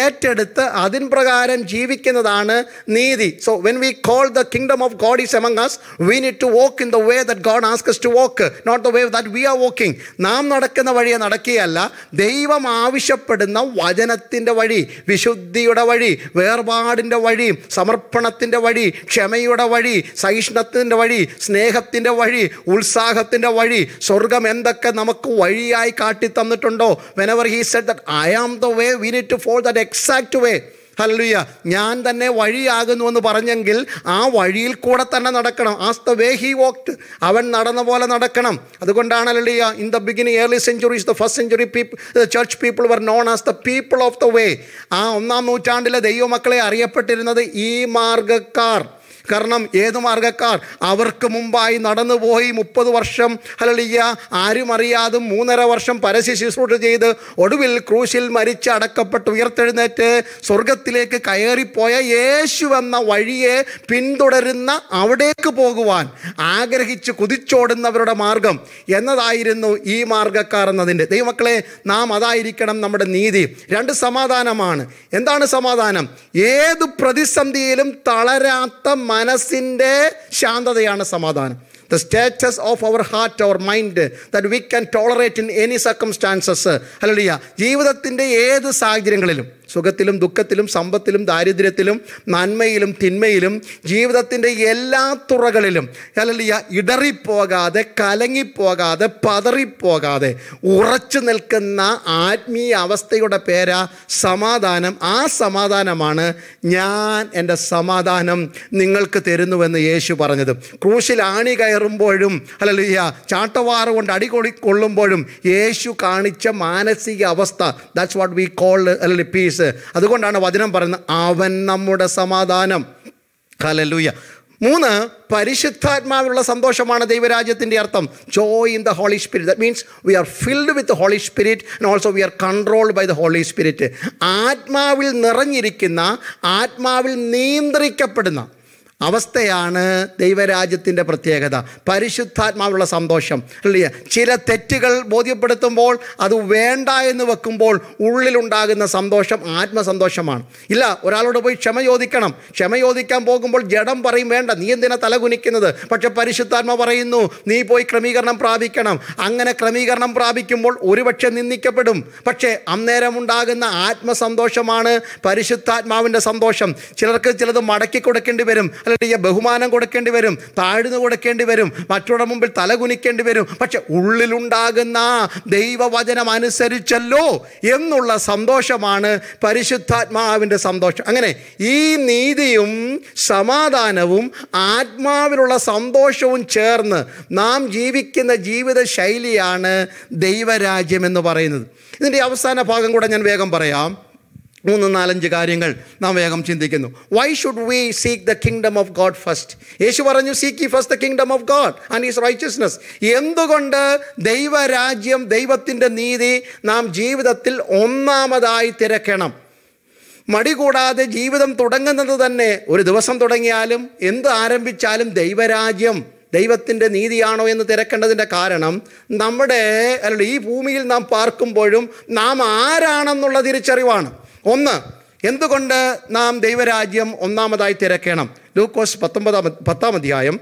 ഏറ്റെടുത്ത് അതിൻ പ്രകാരം ജീവിക്കുന്നതാണ് നീതി so when we call the kingdom of God is among us we need to walk in the way that God asks to walk not the the way that we are walking നാം നടക്കുന്ന വഴിയെ നടക്കുകയല്ല ദൈവം ആവശ്യപ്പെടുന്ന വചനത്തിൻ്റെ വഴി വിശുദ്ധിയുടെ വഴി വേർപാടിൻ്റെ വഴി സമർപ്പണത്തിൻ്റെ വഴി ക്ഷമയുടെ വഴി സഹിഷ്ണത്തിൻ്റെ വഴി സ്നേഹത്തിൻ്റെ വഴി ഉത്സാഹത്തിൻ്റെ വഴി സ്വർഗം എന്തൊക്കെ നമുക്ക് വഴിയായി കാട്ടിത്തന്നിട്ടുണ്ടോ whenever he said the way we need to follow that exact way hallelujah ഞാൻ തന്നെ വഴിയാകുന്നു എന്ന് പറഞ്ഞെങ്കിൽ ആ വഴിയിൽ കൂടെ തന്നെ നടക്കണം as the way he walked അവൻ നടന്ന പോലെ നടക്കണം അതുകൊണ്ടാണ് hallelujah in the beginning early centuries the first century people the church people were known as the people of the way ആ ഒന്നാം നൂറ്റാണ്ടിലെ ദൈവമക്കളെ അറിയപ്പെട്ടിരുന്നത് ഈ മാർഗക്കാർ കാരണം ഏത് മാർഗക്കാർ അവർക്ക് മുമ്പായി നടന്നുപോയി മുപ്പത് വർഷം ഹലളിയ ആരും അറിയാതെ മൂന്നര വർഷം പരസ്യ ശുശ്രൂഷ ചെയ്ത് ഒടുവിൽ ക്രൂശിൽ മരിച്ച് അടക്കപ്പെട്ട് ഉയർത്തെഴുന്നേറ്റ് സ്വർഗത്തിലേക്ക് കയറിപ്പോയ യേശു എന്ന വഴിയെ പിന്തുടരുന്ന അവിടേക്ക് പോകുവാൻ ആഗ്രഹിച്ച് കുതിച്ചോടുന്നവരുടെ മാർഗം എന്നതായിരുന്നു ഈ മാർഗക്കാർ എന്നതിൻ്റെ ദൈവമക്കളെ നാം അതായിരിക്കണം നമ്മുടെ നീതി രണ്ട് സമാധാനമാണ് എന്താണ് സമാധാനം ഏത് പ്രതിസന്ധിയിലും തളരാത്ത മനസ്സിൻ്റെ ശാന്തതയാണ് സമാധാനം the status of our heart our mind that we can tolerate in any circumstances അല്ലല്ല ജീവിതത്തിൻ്റെ ഏത് സാഹചര്യങ്ങളിലും സുഖത്തിലും ദുഃഖത്തിലും സമ്പത്തിലും ദാരിദ്ര്യത്തിലും നന്മയിലും തിന്മയിലും ജീവിതത്തിൻ്റെ എല്ലാ തുറകളിലും അല്ലെങ്കിൽ ഇടറിപ്പോകാതെ കലങ്ങിപ്പോകാതെ പതറിപ്പോകാതെ ഉറച്ചു നിൽക്കുന്ന ആത്മീയ അവസ്ഥയുടെ പേരാ സമാധാനം ആ സമാധാനമാണ് ഞാൻ എൻ്റെ സമാധാനം നിങ്ങൾക്ക് തരുന്നുവെന്ന് യേശു പറഞ്ഞത് ക്രൂശിൽ ആണി കയറുമ്പോഴും അല്ലല്ല ചാട്ടവാറ കൊണ്ട് അടികൊളി കൊള്ളുമ്പോഴും യേശു കാണിച്ച മാനസിക അവസ്ഥ ദാറ്റ്സ് വാട്ട് വി കോൾ അല്ലെങ്കിൽ പീസ് അതുകൊണ്ടാണ് വചനം പറയുന്നത് അവൻ നമ്മുടെ സമാധാനം കലലൂയ മൂന്ന് പരിശുദ്ധാത്മാവിലുള്ള സന്തോഷമാണ് ദൈവരാജ്യത്തിൻ്റെ അർത്ഥം joy in the Holy Spirit that means we are filled with Holy Spirit and also we are controlled by the Holy Spirit ആത്മാവിൽ നിറഞ്ഞിരിക്കുന്ന ആത്മാവിൽ നിയന്ത്രിക്കപ്പെടുന്ന അവസ്ഥയാണ് ദൈവരാജ്യത്തിൻ്റെ പ്രത്യേകത പരിശുദ്ധാത്മാവുള്ള സന്തോഷം അല്ലേ ചില തെറ്റുകൾ ബോധ്യപ്പെടുത്തുമ്പോൾ അത് വേണ്ട എന്ന് വെക്കുമ്പോൾ ഉള്ളിലുണ്ടാകുന്ന സന്തോഷം ആത്മസന്തോഷമാണ് ഇല്ല ഒരാളോട് പോയി ക്ഷമ ചോദിക്കണം ക്ഷമ ചോദിക്കാൻ പോകുമ്പോൾ ജഡം പറയും വേണ്ട നീ എന്തിനാ തലകുനിക്കുന്നത് പക്ഷെ പരിശുദ്ധാത്മ പറയുന്നു നീ പോയി ക്രമീകരണം പ്രാപിക്കണം അങ്ങനെ ക്രമീകരണം പ്രാപിക്കുമ്പോൾ ഒരുപക്ഷെ നിന്ദിക്കപ്പെടും പക്ഷേ ഉണ്ടാകുന്ന ആത്മസന്തോഷമാണ് പരിശുദ്ധാത്മാവിൻ്റെ സന്തോഷം ചിലർക്ക് ചിലത് മടക്കി കൊടുക്കേണ്ടി വരും കൈത്തലടിയ ബഹുമാനം കൊടുക്കേണ്ടി വരും താഴ്ന്നു കൊടുക്കേണ്ടി വരും മറ്റുള്ള മുമ്പിൽ തലകുനിക്കേണ്ടി വരും പക്ഷെ ഉള്ളിലുണ്ടാകുന്ന ദൈവവചനം അനുസരിച്ചല്ലോ എന്നുള്ള സന്തോഷമാണ് പരിശുദ്ധാത്മാവിൻ്റെ സന്തോഷം അങ്ങനെ ഈ നീതിയും സമാധാനവും ആത്മാവിലുള്ള സന്തോഷവും ചേർന്ന് നാം ജീവിക്കുന്ന ജീവിത ശൈലിയാണ് ദൈവരാജ്യം എന്ന് പറയുന്നത് ഇതിൻ്റെ അവസാന ഭാഗം കൂടെ ഞാൻ വേഗം പറയാം മൂന്ന് നാലഞ്ച് കാര്യങ്ങൾ നാം വേഗം ചിന്തിക്കുന്നു why should we seek the kingdom of God first Yeshu പറഞ്ഞു seek ye first the kingdom of God and his righteousness എന്തുകൊണ്ട് ദൈവരാജ്യം ദൈവത്തിൻ്റെ നീതി നാം ജീവിതത്തിൽ ഒന്നാമതായി തിരക്കണം മടി കൂടാതെ ജീവിതം തുടങ്ങുന്നത് തന്നെ ഒരു ദിവസം തുടങ്ങിയാലും എന്ത് ആരംഭിച്ചാലും ദൈവരാജ്യം ദൈവത്തിൻ്റെ നീതിയാണോ എന്ന് തിരക്കേണ്ടതിൻ്റെ കാരണം നമ്മുടെ അല്ലെങ്കിൽ ഈ ഭൂമിയിൽ നാം പാർക്കുമ്പോഴും നാം ആരാണെന്നുള്ള തിരിച്ചറിവാണ് ഒന്ന് എന്തുകൊണ്ട് നാം ദൈവരാജ്യം ഒന്നാമതായി തിരക്കണം ലൂക്കോസ് പത്തൊമ്പതാം പത്താം അധ്യായം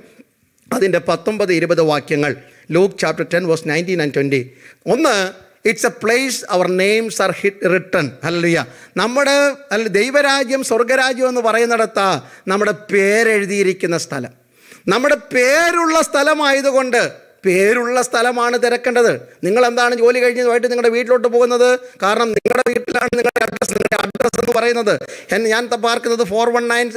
അതിൻ്റെ പത്തൊമ്പത് ഇരുപത് വാക്യങ്ങൾ Luke chapter ten verse nineteen and twenty ഒന്ന് it's a place our names are hit written അല്ലയ്യ നമ്മുടെ അല്ല ദൈവരാജ്യം സ്വർഗരാജ്യം എന്ന് പറയുന്നിടത്ത നമ്മുടെ പേരെഴുതിയിരിക്കുന്ന സ്ഥലം നമ്മുടെ പേരുള്ള സ്ഥലമായതുകൊണ്ട് പേരുള്ള സ്ഥലമാണ് തിരക്കേണ്ടത് നിങ്ങൾ എന്താണ് ജോലി കഴിഞ്ഞതുമായിട്ട് നിങ്ങളുടെ വീട്ടിലോട്ട് പോകുന്നത് കാരണം നിങ്ങളുടെ വീട്ടിലാണ് നിങ്ങളുടെ അഡ്രസ്സ് നിങ്ങളുടെ അഡ്രസ്സ് എന്ന് പറയുന്നത് ഞാൻ പാർക്കുന്നത് four one nine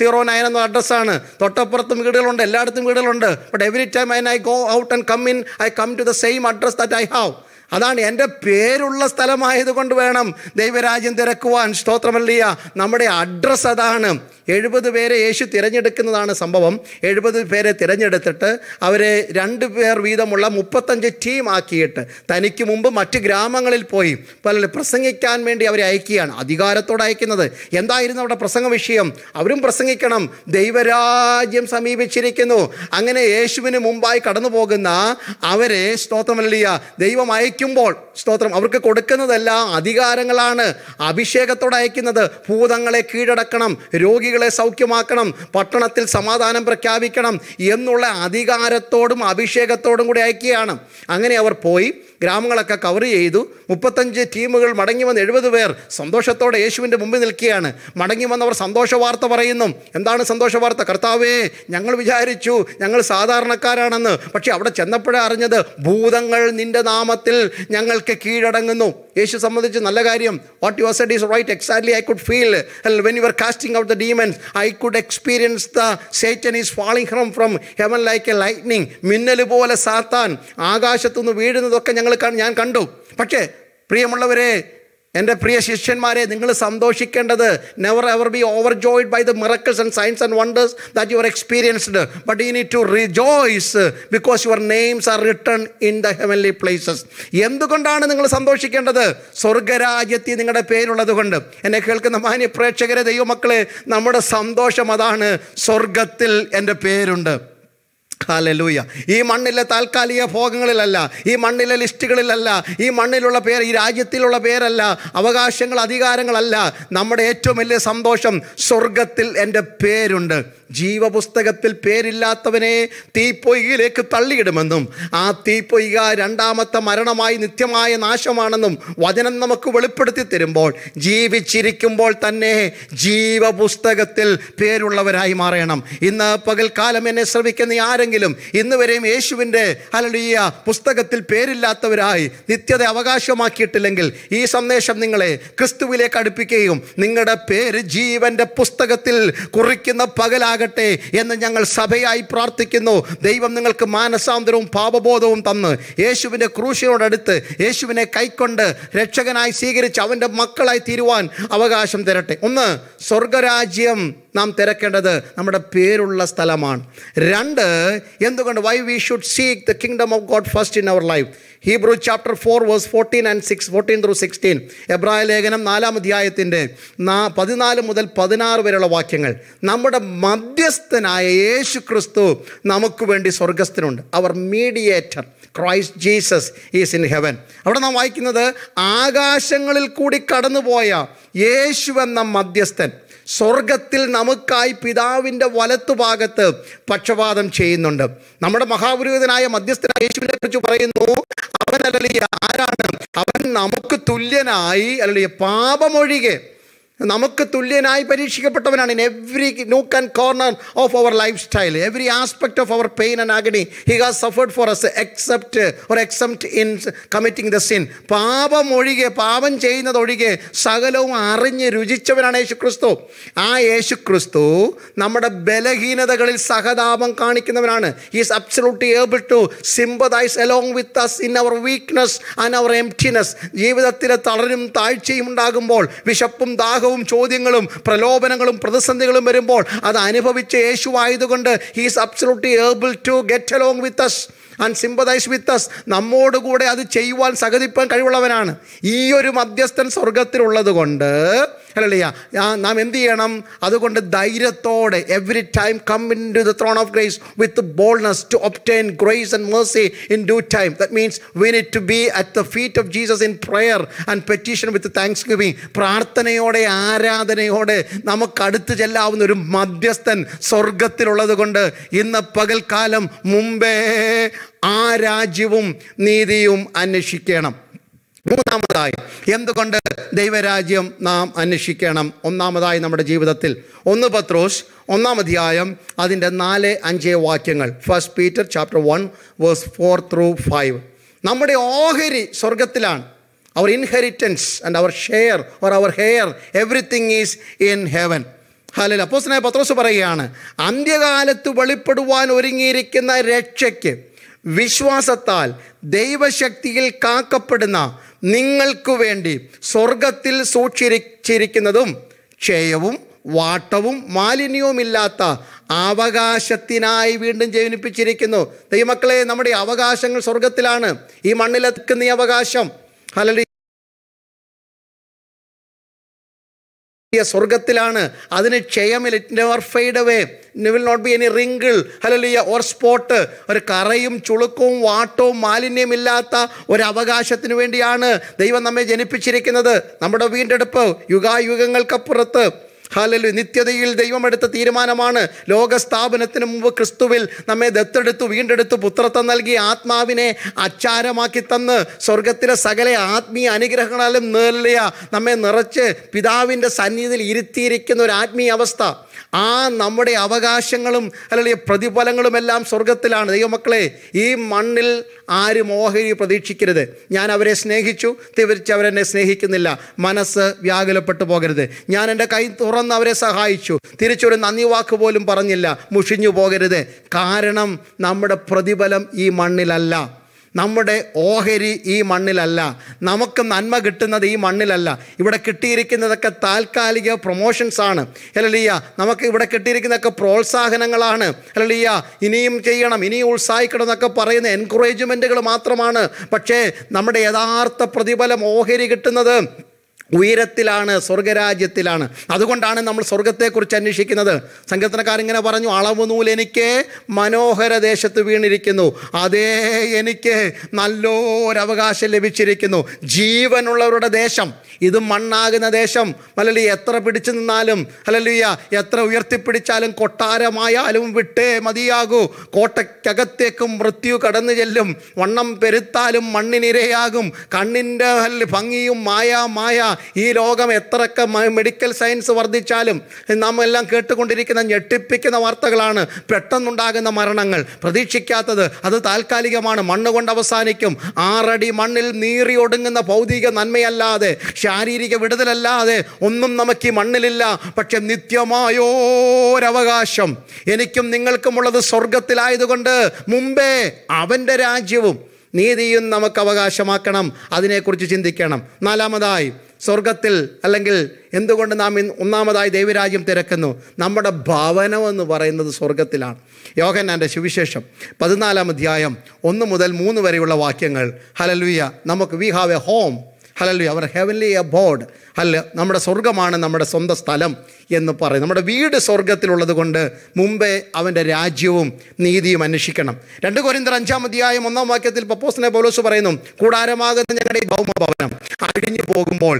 zero nine എന്ന അഡ്രസ്സാണ് തൊട്ടപ്പുറത്തും വീടുകളുണ്ട് എല്ലായിടത്തും വീടുകളുണ്ട് but every time I I go out and come in I come to the same address that I have അതാണ് എൻ്റെ പേരുള്ള സ്ഥലമായതുകൊണ്ട് വേണം ദൈവരാജ്യം തിരക്കുവാൻ സ്തോത്രമല്ലിയ നമ്മുടെ അഡ്രസ്സ് അതാണ് എഴുപത് പേരെ യേശു തിരഞ്ഞെടുക്കുന്നതാണ് സംഭവം എഴുപത് പേരെ തിരഞ്ഞെടുത്തിട്ട് അവരെ രണ്ട് പേർ വീതമുള്ള മുപ്പത്തഞ്ച് ടീം ആക്കിയിട്ട് തനിക്ക് മുമ്പ് മറ്റ് ഗ്രാമങ്ങളിൽ പോയി പല പ്രസംഗിക്കാൻ വേണ്ടി അവരെ അയക്കുകയാണ് അധികാരത്തോടെ അയക്കുന്നത് എന്തായിരുന്നു അവിടെ പ്രസംഗ വിഷയം അവരും പ്രസംഗിക്കണം ദൈവരാജ്യം സമീപിച്ചിരിക്കുന്നു അങ്ങനെ യേശുവിന് മുമ്പായി കടന്നു പോകുന്ന അവരെ സ്തോത്രമല്ലിയ ദൈവം അയക്കും അയക്കുമ്പോൾ സ്തോത്രം അവർക്ക് കൊടുക്കുന്നതെല്ലാം അധികാരങ്ങളാണ് അഭിഷേകത്തോടെ അയക്കുന്നത് ഭൂതങ്ങളെ കീഴടക്കണം രോഗികളെ സൗഖ്യമാക്കണം പട്ടണത്തിൽ സമാധാനം പ്രഖ്യാപിക്കണം എന്നുള്ള അധികാരത്തോടും അഭിഷേകത്തോടും കൂടി അയക്കുകയാണ് അങ്ങനെ അവർ പോയി ഗ്രാമങ്ങളൊക്കെ കവർ ചെയ്തു മുപ്പത്തഞ്ച് ടീമുകൾ മടങ്ങി വന്ന് എഴുപത് പേർ സന്തോഷത്തോടെ യേശുവിൻ്റെ മുമ്പിൽ നിൽക്കുകയാണ് മടങ്ങി വന്നവർ സന്തോഷ വാർത്ത പറയുന്നു എന്താണ് സന്തോഷ വാർത്ത കർത്താവേ ഞങ്ങൾ വിചാരിച്ചു ഞങ്ങൾ സാധാരണക്കാരാണെന്ന് പക്ഷേ അവിടെ ചെന്നപ്പോഴേ അറിഞ്ഞത് ഭൂതങ്ങൾ നിൻ്റെ നാമത്തിൽ ഞങ്ങൾക്ക് കീഴടങ്ങുന്നു യേശു സംബന്ധിച്ച് നല്ല കാര്യം what you said is right exactly I could feel when you are casting out the demons I could experience the Satan is falling from from heaven like a lightning മിന്നൽ പോലെ സാത്താൻ ആകാശത്തുനിന്ന് വീഴുന്നതൊക്കെ ഞങ്ങൾ ഞാൻ കണ്ടു പക്ഷേ പ്രിയമുള്ളവരെ എൻ്റെ പ്രിയ ശിഷ്യന്മാരെ നിങ്ങൾ സന്തോഷിക്കേണ്ടത് never ever be overjoyed by the miracles and signs and wonders that you experienced but you need to rejoice because your names are written in the heavenly places എന്തുകൊണ്ടാണ് നിങ്ങൾ സന്തോഷിക്കേണ്ടത് സ്വർഗരാജ്യത്തിൽ നിങ്ങളുടെ പേരുള്ളത് കൊണ്ട് എന്നെ കേൾക്കുന്ന മാന്യ പ്രേക്ഷകരെ ദൈവമക്കളെ നമ്മുടെ സന്തോഷം അതാണ് സ്വർഗത്തിൽ എൻ്റെ പേരുണ്ട് ഹാലലൂയ ഈ മണ്ണിലെ താൽക്കാലിക ഭോഗങ്ങളിലല്ല ഈ മണ്ണിലെ ലിസ്റ്റുകളിലല്ല ഈ മണ്ണിലുള്ള പേര് ഈ രാജ്യത്തിലുള്ള പേരല്ല അവകാശങ്ങൾ അധികാരങ്ങളല്ല നമ്മുടെ ഏറ്റവും വലിയ സന്തോഷം സ്വർഗത്തിൽ എൻ്റെ പേരുണ്ട് ജീവപുസ്തകത്തിൽ പേരില്ലാത്തവനെ തീപ്പൊയ്കയിലേക്ക് തള്ളിയിടുമെന്നും ആ തീപ്പൊയ്ക രണ്ടാമത്തെ മരണമായി നിത്യമായ നാശമാണെന്നും വചനം നമുക്ക് വെളിപ്പെടുത്തി തരുമ്പോൾ ജീവിച്ചിരിക്കുമ്പോൾ തന്നെ ജീവപുസ്തകത്തിൽ പേരുള്ളവരായി മാറണം ഇന്ന് പകൽക്കാലം എന്നെ ശ്രമിക്കുന്ന ആരെങ്കിലും ഇന്ന് വരെയും യേശുവിൻ്റെ അലലിയ പുസ്തകത്തിൽ പേരില്ലാത്തവരായി നിത്യത അവകാശമാക്കിയിട്ടില്ലെങ്കിൽ ഈ സന്ദേശം നിങ്ങളെ ക്രിസ്തുവിലേക്ക് അടുപ്പിക്കുകയും നിങ്ങളുടെ പേര് ജീവൻ്റെ പുസ്തകത്തിൽ കുറിക്കുന്ന പകലാകും ഉണ്ടാകട്ടെ എന്ന് ഞങ്ങൾ സഭയായി പ്രാർത്ഥിക്കുന്നു ദൈവം നിങ്ങൾക്ക് മാനസാന്തരവും പാപബോധവും തന്ന് യേശുവിൻ്റെ ക്രൂശിനോടടുത്ത് യേശുവിനെ കൈക്കൊണ്ട് രക്ഷകനായി സ്വീകരിച്ച് അവൻ്റെ മക്കളായി തീരുവാൻ അവകാശം തരട്ടെ ഒന്ന് സ്വർഗരാജ്യം നാം തിരക്കേണ്ടത് നമ്മുടെ പേരുള്ള സ്ഥലമാണ് രണ്ട് എന്തുകൊണ്ട് why we should seek the kingdom of God first in our life Hebrew chapter four verse fourteen and six fourteen through sixteen എബ്രായ ലേഖനം നാലാം അധ്യായത്തിൻ്റെ നാ പതിനാല് മുതൽ പതിനാറ് വരെയുള്ള വാക്യങ്ങൾ നമ്മുടെ മധ്യസ്ഥനായ യേശു ക്രിസ്തു നമുക്ക് വേണ്ടി സ്വർഗസ്ഥനുണ്ട് our mediator Christ Jesus is in heaven അവിടെ നാം വായിക്കുന്നത് ആകാശങ്ങളിൽ കൂടി കടന്നുപോയ യേശു എന്ന മധ്യസ്ഥൻ സ്വർഗത്തിൽ നമുക്കായി പിതാവിൻ്റെ വലത്തു ഭാഗത്ത് പക്ഷപാതം ചെയ്യുന്നുണ്ട് നമ്മുടെ മഹാപുരോഹിതനായ മധ്യസ്ഥനായ യേശുവിനെ കുറിച്ച് പറയുന്നു അവൻ അല്ലെ ആരാണ് അവൻ നമുക്ക് തുല്യനായി അല്ലെ പാപമൊഴികെ നമുക്ക് തുല്യനായി പരീക്ഷിക്കപ്പെട്ടവനാണ് in every nook and corner of our life style every aspect of our pain and agony he has suffered for us except or except in committing the sin പാപം ഒഴികെ പാപം ചെയ്യുന്നതൊഴികെ സകലവും അറിഞ്ഞ് രുചിച്ചവനാണ് യേശുക്രിസ്തു ആ യേശുക്രിസ്തു നമ്മുടെ ബലഹീനതകളിൽ സഹതാപം കാണിക്കുന്നവനാണ് is absolutely able to sympathise along with us in our weakness and our emptiness ജീവിതത്തിലെ തളരും താഴ്ചയും ഉണ്ടാകുമ്പോൾ വിശപ്പും ദാഹവും ഉപദ്രവവും ചോദ്യങ്ങളും പ്രലോഭനങ്ങളും പ്രതിസന്ധികളും വരുമ്പോൾ അത് അനുഭവിച്ച യേശു ആയതുകൊണ്ട് he's absolutely able to get along with us and sympathise with us നമ്മോടുകൂടെ അത് ചെയ്യുവാൻ സഹതിപ്പാൻ കഴിവുള്ളവനാണ് ഈ ഒരു മധ്യസ്ഥൻ സ്വർഗത്തിലുള്ളത് കൊണ്ട് അല്ലല്ലയ്യ നാം എന്ത് ചെയ്യണം അതുകൊണ്ട് ധൈര്യത്തോടെ every time come in to the throne of grace with boldness to obtain grace and mercy in due time that means we need to be at the feet of Jesus in prayer and petition with thanksgiving പ്രാർത്ഥനയോടെ ആരാധനയോടെ നമുക്ക് അടുത്ത് ചെല്ലാവുന്ന ഒരു മധ്യസ്ഥൻ സ്വർഗത്തിലുള്ളത് കൊണ്ട് ഇന്ന് പകൽക്കാലം മുമ്പേ ആ രാജ്യവും നീതിയും അന്വേഷിക്കണം മൂന്നാമതായി എന്തുകൊണ്ട് ദൈവരാജ്യം നാം അന്വേഷിക്കണം ഒന്നാമതായി നമ്മുടെ ജീവിതത്തിൽ ഒന്ന് പത്രോസ് ഒന്നാമധ്യായം അതിൻ്റെ നാല് അഞ്ച് വാക്യങ്ങൾ first Peter chapter one verse four through five നമ്മുടെ ഓഹരി സ്വർഗത്തിലാണ് our inheritance and our share or our heir everything is in heaven ഹലൽ അപ്പോസ്നായ പത്രോസ് പറയുകയാണ് അന്ത്യകാലത്ത് വെളിപ്പെടുവാൻ ഒരുങ്ങിയിരിക്കുന്ന രക്ഷയ്ക്ക് വിശ്വാസത്താൽ ദൈവശക്തിയിൽ കാക്കപ്പെടുന്ന നിങ്ങൾക്കു വേണ്ടി സ്വർഗത്തിൽ സൂക്ഷിച്ചിരിക്കുന്നതും ക്ഷയവും വാട്ടവും മാലിന്യവുമില്ലാത്ത അവകാശത്തിനായി വീണ്ടും ജീവനിപ്പിച്ചിരിക്കുന്നു ദൈവമക്കളെ നമ്മുടെ അവകാശങ്ങൾ സ്വർഗത്തിലാണ് ഈ മണ്ണിലെത്തുന്ന ഈ അവകാശം ഹലലി വലിയ സ്വർഗത്തിലാണ് അതിന് ക്ഷയമില്ല it never fade away will not be any wrinkle hallelujah or spot ഒരു കറയും ചുളുക്കവും വാട്ടവും മാലിന്യം ഇല്ലാത്ത ഒരു അവകാശത്തിന് വേണ്ടിയാണ് ദൈവം നമ്മെ ജനിപ്പിച്ചിരിക്കുന്നത് നമ്മുടെ വീണ്ടെടുപ്പ് യുഗായുഗങ്ങൾക്കപ്പുറത്ത് ഹാലലു നിത്യതയിൽ ദൈവമെടുത്ത തീരുമാനമാണ് ലോകസ്ഥാപനത്തിന് മുമ്പ് ക്രിസ്തുവിൽ നമ്മെ ദത്തെടുത്തു വീണ്ടെടുത്തു പുത്രത്വം നൽകി ആത്മാവിനെ അച്ചാരമാക്കി തന്ന് സ്വർഗത്തിലെ സകല ആത്മീയ അനുഗ്രഹങ്ങളാലും നേലിയ നമ്മെ നിറച്ച് പിതാവിൻ്റെ സന്നിധിയിൽ ഇരുത്തിയിരിക്കുന്ന ഒരു ആത്മീയ അവസ്ഥ ആ നമ്മുടെ അവകാശങ്ങളും അല്ലെങ്കിൽ പ്രതിഫലങ്ങളും എല്ലാം സ്വർഗത്തിലാണ് ദൈവമക്കളെ ഈ മണ്ണിൽ ആരും ഓഹരി പ്രതീക്ഷിക്കരുത് ഞാൻ അവരെ സ്നേഹിച്ചു തിവരിച്ച് അവരെന്നെ സ്നേഹിക്കുന്നില്ല മനസ്സ് വ്യാകുലപ്പെട്ടു പോകരുത് ഞാൻ എൻ്റെ കൈ തുറ തുറന്ന് അവരെ സഹായിച്ചു തിരിച്ചൊരു നന്ദി വാക്ക് പോലും പറഞ്ഞില്ല മുഷിഞ്ഞു പോകരുത് കാരണം നമ്മുടെ പ്രതിഫലം ഈ മണ്ണിലല്ല നമ്മുടെ ഓഹരി ഈ മണ്ണിലല്ല നമുക്ക് നന്മ കിട്ടുന്നത് ഈ മണ്ണിലല്ല ഇവിടെ കിട്ടിയിരിക്കുന്നതൊക്കെ താൽക്കാലിക പ്രൊമോഷൻസാണ് അല്ലല്ലിയ നമുക്ക് ഇവിടെ കിട്ടിയിരിക്കുന്നതൊക്കെ പ്രോത്സാഹനങ്ങളാണ് അല്ലല്ലിയ ഇനിയും ചെയ്യണം ഇനിയും ഉത്സാഹിക്കണം എന്നൊക്കെ പറയുന്ന എൻകറേജ്മെൻറ്റുകൾ മാത്രമാണ് പക്ഷേ നമ്മുടെ യഥാർത്ഥ പ്രതിഫലം ഓഹരി കിട്ടുന്നത് ഉയരത്തിലാണ് സ്വർഗരാജ്യത്തിലാണ് അതുകൊണ്ടാണ് നമ്മൾ സ്വർഗത്തെക്കുറിച്ച് അന്വേഷിക്കുന്നത് സങ്കീർത്തനക്കാരിങ്ങനെ പറഞ്ഞു അളവ് എനിക്ക് മനോഹര ദേശത്ത് വീണിരിക്കുന്നു അതേ എനിക്ക് നല്ലൊരവകാശം ലഭിച്ചിരിക്കുന്നു ജീവനുള്ളവരുടെ ദേശം ഇത് മണ്ണാകുന്ന ദേശം അല്ലല്ലോ എത്ര പിടിച്ചു നിന്നാലും അല്ലല്ലുയ്യ എത്ര ഉയർത്തിപ്പിടിച്ചാലും കൊട്ടാരമായാലും വിട്ടേ മതിയാകൂ കോട്ടയ്ക്കകത്തേക്കും മൃത്യു കടന്നു ചെല്ലും വണ്ണം പെരുത്താലും മണ്ണിനിരയാകും കണ്ണിൻ്റെ ഭംഗിയും മായ മായ ഈ ലോകം എത്രയൊക്കെ മെഡിക്കൽ സയൻസ് വർദ്ധിച്ചാലും നാമെല്ലാം കേട്ടുകൊണ്ടിരിക്കുന്ന ഞെട്ടിപ്പിക്കുന്ന വാർത്തകളാണ് പെട്ടെന്നുണ്ടാകുന്ന മരണങ്ങൾ പ്രതീക്ഷിക്കാത്തത് അത് താൽക്കാലികമാണ് മണ്ണ് കൊണ്ട് അവസാനിക്കും ആറടി മണ്ണിൽ നീറി ഒടുങ്ങുന്ന ഭൗതിക നന്മയല്ലാതെ ശാരീരിക വിടുതലല്ലാതെ ഒന്നും നമുക്ക് ഈ മണ്ണിലില്ല പക്ഷെ നിത്യമായോരവകാശം എനിക്കും നിങ്ങൾക്കുമുള്ളത് സ്വർഗത്തിലായതുകൊണ്ട് മുമ്പേ അവൻ്റെ രാജ്യവും നീതിയും നമുക്ക് അവകാശമാക്കണം അതിനെക്കുറിച്ച് ചിന്തിക്കണം നാലാമതായി സ്വർഗത്തിൽ അല്ലെങ്കിൽ എന്തുകൊണ്ട് നാം ഒന്നാമതായി ദൈവരാജ്യം തിരക്കുന്നു നമ്മുടെ ഭാവന എന്ന് പറയുന്നത് സ്വർഗത്തിലാണ് യോഹന്നാൻ്റെ സുവിശേഷം പതിനാലാം അധ്യായം ഒന്ന് മുതൽ മൂന്ന് വരെയുള്ള വാക്യങ്ങൾ ഹലൽവിയ നമുക്ക് we have a home hallelujah our heavenly abode അല്ല നമ്മുടെ സ്വർഗമാണ് നമ്മുടെ സ്വന്തം സ്ഥലം എന്ന് പറയും നമ്മുടെ വീട് സ്വർഗത്തിലുള്ളത് കൊണ്ട് മുമ്പേ അവൻ്റെ രാജ്യവും നീതിയും അന്വേഷിക്കണം രണ്ട് കോരിന്തർ അഞ്ചാം അധ്യായം ഒന്നാം വാക്യത്തിൽ പപ്പോസിനെ പോലോസ് പറയുന്നു കൂടാരമാകുന്ന ഞങ്ങളുടെ ഈ ഭൗമഭവനം അഴിഞ്ഞു പോകുമ്പോൾ